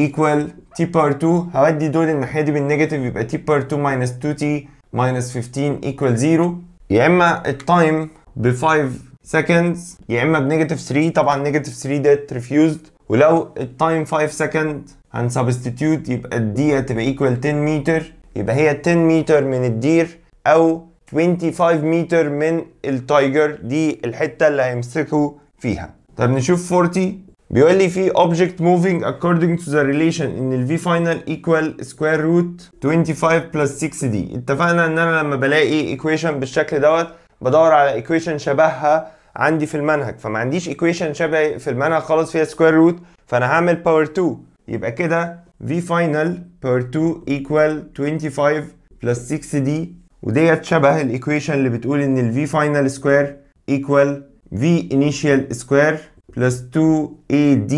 equal t بار 2 هودي دول الناحيه دي بالنيجاتيف يبقى t بار 2 minus 2t minus 15 equal 0 يا اما التايم ب 5 seconds يا اما بنيجاتيف 3 طبعا نيجاتيف 3 ديت ريفيوزد ولو التايم 5 second هنسبستيتيوت يبقى الدي هتبقى equal 10 متر يبقى هي 10 متر من الدير او 25 متر من التايجر دي الحته اللي هيمسكه فيها طب نشوف 40 بيقول لي في object moving according to the relation ان ال v final equal square root 25 plus 6 d اتفقنا ان انا لما بلاقي equation بالشكل دوت بدور على equation شبهها عندي في المنهج فما عنديش equation شبه في المنهج خالص فيها square root فانا هعمل power 2 يبقى كده V final per 2 equal 25 plus 6D وديت شبه الايكويشن اللي بتقول ان ال V final square equal V initial square plus 2AD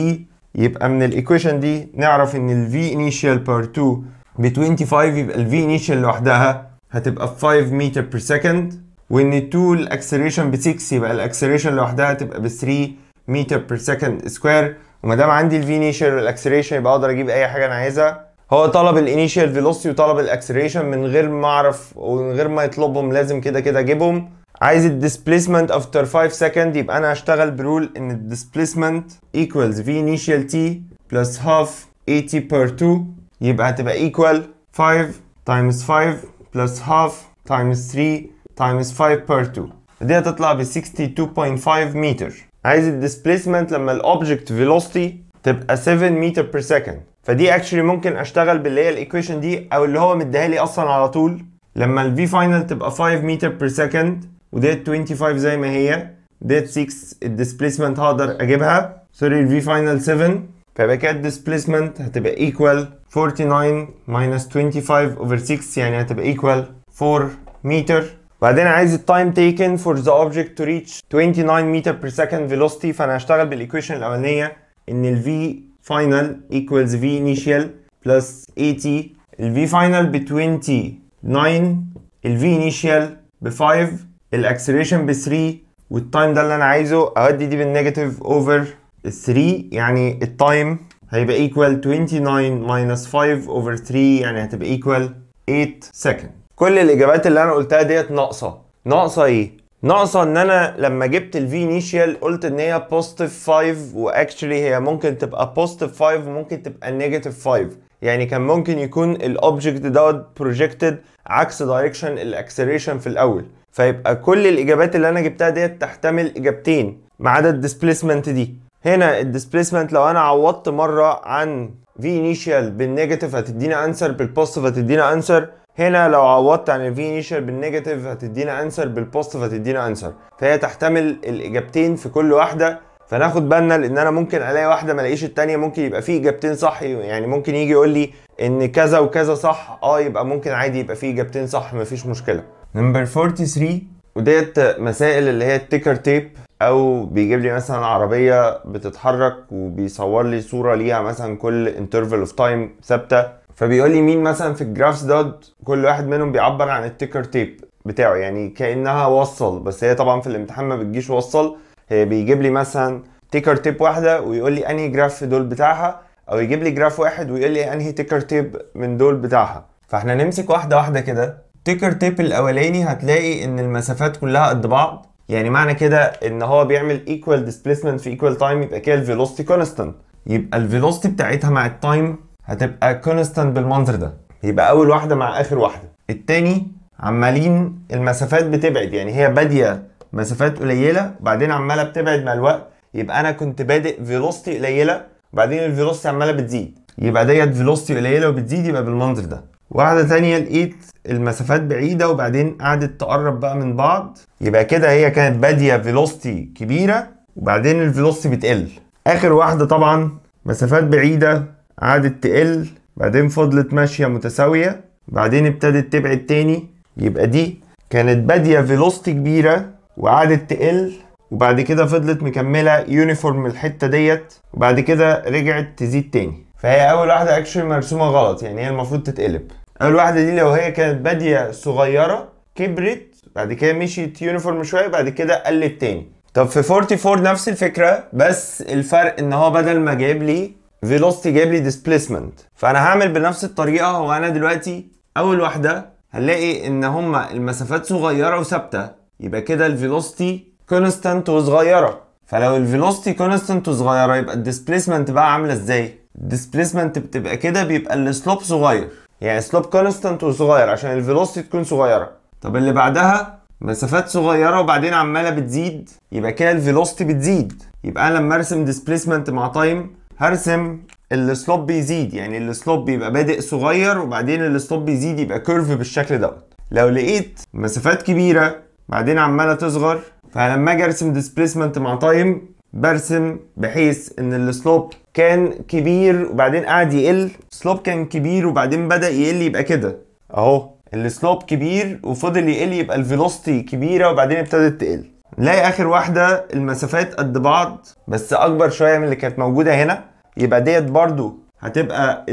يبقى من الايكويشن دي نعرف ان ال V initial per 2 ب 25 يبقى ال V initial لوحدها هتبقى 5 متر per second وان 2 الاكسلريشن ب 6 يبقى الاكسلريشن لوحدها هتبقى ب 3 متر per second square وما دام عندي الفينيشر والاكسريشن يبقى اقدر اجيب اي حاجه انا عايزها هو طلب الانيشال فيلوسيتي وطلب الاكسريشن من غير ما اعرف ومن غير ما يطلبهم لازم كده كده اجيبهم عايز الديسبيسمنت افتر 5 سكند يبقى انا هشتغل برول ان الديسبيسمنت ايكوالز في انيشال تي بلس هاف اي تي بير 2 يبقى هتبقى ايكوال 5 تايمز 5 بلس هاف تايمز 3 تايمز 5 بير 2 دي هتطلع ب 62.5 متر عايز الديسبيسمنت لما الاوبجكت فيلوسيتي تبقى 7 متر بير سكند فدي اكشلي ممكن اشتغل باللي هي الايكويشن دي او اللي هو مديها لي اصلا على طول لما الفي فاينل تبقى 5 متر بير سكند وديت 25 زي ما هي ديت 6 الديسبيسمنت هقدر اجيبها سوري الفي فاينل 7 فيبقى كده الديسبيسمنت هتبقى ايكوال 49 ماينس 25 اوفر 6 يعني هتبقى ايكوال 4 متر بعدين عايز التايم تيكن فور ذا اوبجكت تو ريتش 29 متر بير سكند فيلوسيتي فانا هشتغل بالايكويشن الاولانيه ان v final equals v initial plus 80 v final ب 29 v initial ب 5 الاكسلريشن ب 3 والتايم ده اللي انا عايزه اودي دي بالنيجاتيف اوفر 3 يعني التايم هيبقى equal 29 minus 5 over 3 يعني هتبقى equal 8 second كل الاجابات اللي انا قلتها ديت ناقصه ناقصه ايه ناقصه ان انا لما جبت الفي انيشال قلت ان هي بوزيتيف 5 واكشلي هي ممكن تبقى بوزيتيف 5 وممكن تبقى نيجاتيف 5 يعني كان ممكن يكون الاوبجكت دوت بروجكتد عكس دايركشن الاكسلريشن في الاول فيبقى كل الاجابات اللي انا جبتها ديت تحتمل اجابتين ما عدا الديسبيسمنت دي هنا الديسبيسمنت لو انا عوضت مره عن في انيشال بالنيجاتيف هتدينا انسر بالبوزيتيف هتدينا انسر هنا لو عوضت عن الفي انيشال بالنيجاتيف هتدينا انسر بالبوزيتيف هتدينا انسر فهي تحتمل الاجابتين في كل واحده فناخد بالنا لان انا ممكن الاقي واحده ما الاقيش الثانيه ممكن يبقى في اجابتين صح يعني ممكن يجي يقول لي ان كذا وكذا صح اه يبقى ممكن عادي يبقى في اجابتين صح مفيش مشكله نمبر 43 وديت مسائل اللي هي التيكر تيب او بيجيب لي مثلا عربيه بتتحرك وبيصور لي صوره ليها مثلا كل انترفال اوف تايم ثابته فبيقول لي مين مثلا في الجرافس دوت كل واحد منهم بيعبر عن التيكر تيب بتاعه يعني كانها وصل بس هي طبعا في الامتحان ما بتجيش وصل هي بيجيب لي مثلا تيكر تيب واحده ويقول لي انهي جراف دول بتاعها او يجيب لي جراف واحد ويقول لي انهي تيكر تيب من دول بتاعها فاحنا نمسك واحده واحده كده تيكر تيب الاولاني هتلاقي ان المسافات كلها قد بعض يعني معنى كده ان هو بيعمل ايكوال ديسبيسمنت في ايكوال تايم يبقى كده الفيلوستي كونستانت يبقى الفيلوستي بتاعتها مع التايم هتبقى كونستانت بالمنظر ده يبقى اول واحده مع اخر واحده التاني عمالين المسافات بتبعد يعني هي باديه مسافات قليله وبعدين عماله بتبعد مع الوقت يبقى انا كنت بادئ فيلوستي قليله وبعدين الفيلوستي عماله بتزيد يبقى ديت فيلوستي قليله وبتزيد يبقى بالمنظر ده واحده تانية لقيت المسافات بعيده وبعدين قعدت تقرب بقى من بعض يبقى كده هي كانت باديه فيلوستي كبيره وبعدين الفيلوستي بتقل اخر واحده طبعا مسافات بعيده قعدت تقل بعدين فضلت ماشية متساوية بعدين ابتدت تبعد تاني يبقى دي كانت بادية فيلوستي كبيرة وقعدت تقل وبعد كده فضلت مكملة يونيفورم الحتة ديت وبعد كده رجعت تزيد تاني فهي أول واحدة اكشلي مرسومة غلط يعني هي المفروض تتقلب أول واحدة دي لو هي كانت بادية صغيرة كبرت بعد كده مشيت يونيفورم شوية بعد كده قلت تاني طب في 44 نفس الفكرة بس الفرق ان هو بدل ما جايب لي فيلوستي جايب لي ديسبليسمنت فانا هعمل بنفس الطريقه هو انا دلوقتي اول واحده هنلاقي ان هما المسافات صغيره وثابته يبقى كده الفيلوستي كونستانت وصغيره فلو الفيلوستي كونستانت وصغيره يبقى الديسبليسمنت بقى عامله ازاي الديسبليسمنت بتبقى كده بيبقى السلوب صغير يعني سلوب كونستانت وصغير عشان الفيلوستي تكون صغيره طب اللي بعدها مسافات صغيره وبعدين عماله بتزيد يبقى كده الفيلوستي بتزيد يبقى انا لما ارسم ديسبليسمنت مع تايم هرسم السلوب بيزيد يعني السلوب بيبقى بادئ صغير وبعدين السلوب بيزيد يبقى كيرف بالشكل دوت لو لقيت مسافات كبيره بعدين عماله تصغر فلما اجي ارسم ديسبيسمنت مع تايم برسم بحيث ان السلوب كان كبير وبعدين قعد يقل السلوب كان كبير وبعدين بدا يقل يبقى كده اهو السلوب كبير وفضل يقل يبقى الفيلوستي كبيره وبعدين ابتدت تقل نلاقي اخر واحده المسافات قد بعض بس اكبر شويه من اللي كانت موجوده هنا يبقى ديت برضو هتبقى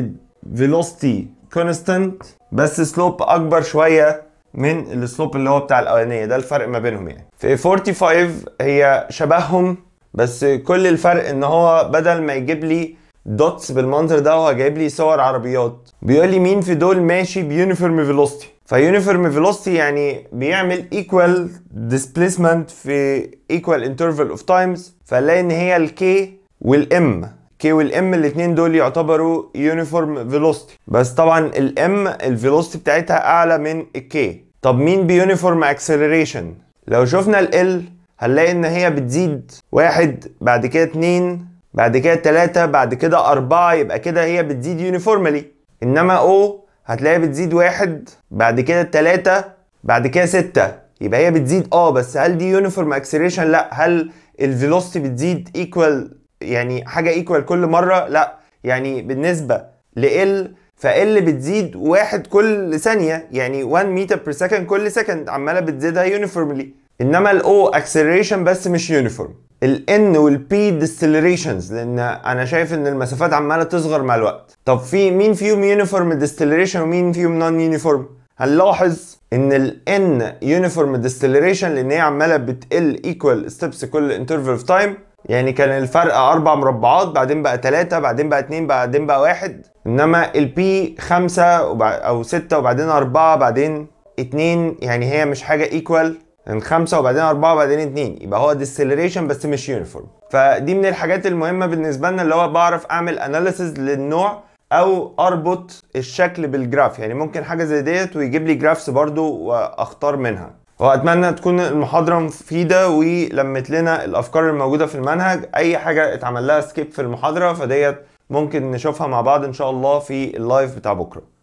velocity constant بس سلوب اكبر شويه من السلوب اللي هو بتاع الاولانيه ده الفرق ما بينهم يعني في 45 هي شبههم بس كل الفرق ان هو بدل ما يجيب لي دوتس بالمنظر ده هو جايب لي صور عربيات بيقول لي مين في دول ماشي بيونيفورم فيلوستي فيونيفورم فيلوسيتي يعني بيعمل ايكوال ديسبيسمنت في ايكوال انترفال اوف تايمز فنلاقي ان هي الكي والام كي والام الاثنين دول يعتبروا يونيفورم فيلوسيتي بس طبعا الام الفيلوسيتي بتاعتها اعلى من الكي طب مين بيونيفورم اكسلريشن لو شفنا ال هنلاقي ان هي بتزيد واحد بعد كده اتنين بعد كده تلاتة بعد كده أربعة يبقى كده هي بتزيد يونيفورمالي إنما او هتلاقيها بتزيد واحد بعد كده تلاتة بعد كده ستة يبقى هي بتزيد اه بس هل دي يونيفورم اكسلريشن لا هل الفيلوسيتي بتزيد ايكوال يعني حاجه ايكوال كل مره لا يعني بالنسبه لإل ال فال بتزيد واحد كل ثانيه يعني 1 متر بير سكند كل سكند عماله بتزيدها يونيفورملي انما الاو اكسلريشن بس مش يونيفورم الان والبي ديستلريشنز لان انا شايف ان المسافات عماله تصغر مع الوقت طب في مين فيهم يونيفورم ديستلريشن ومين فيهم نون يونيفورم هنلاحظ ان الان يونيفورم ديستلريشن لان هي عماله بتقل ايكوال ستيبس كل انترفال اوف تايم يعني كان الفرق اربع مربعات بعدين بقى ثلاثة بعدين بقى اتنين بعدين بقى واحد انما البي خمسة او ستة وبعدين اربعة بعدين اتنين يعني هي مش حاجة ايكوال من يعني خمسة وبعدين أربعة وبعدين اتنين يبقى هو ديسلريشن بس مش يونيفورم فدي من الحاجات المهمة بالنسبة لنا اللي هو بعرف أعمل أناليسز للنوع أو أربط الشكل بالجراف يعني ممكن حاجة زي ديت ويجيب لي جرافس برضو وأختار منها وأتمنى تكون المحاضرة مفيدة ولمت لنا الأفكار الموجودة في المنهج أي حاجة اتعمل لها سكيب في المحاضرة فديت ممكن نشوفها مع بعض إن شاء الله في اللايف بتاع بكرة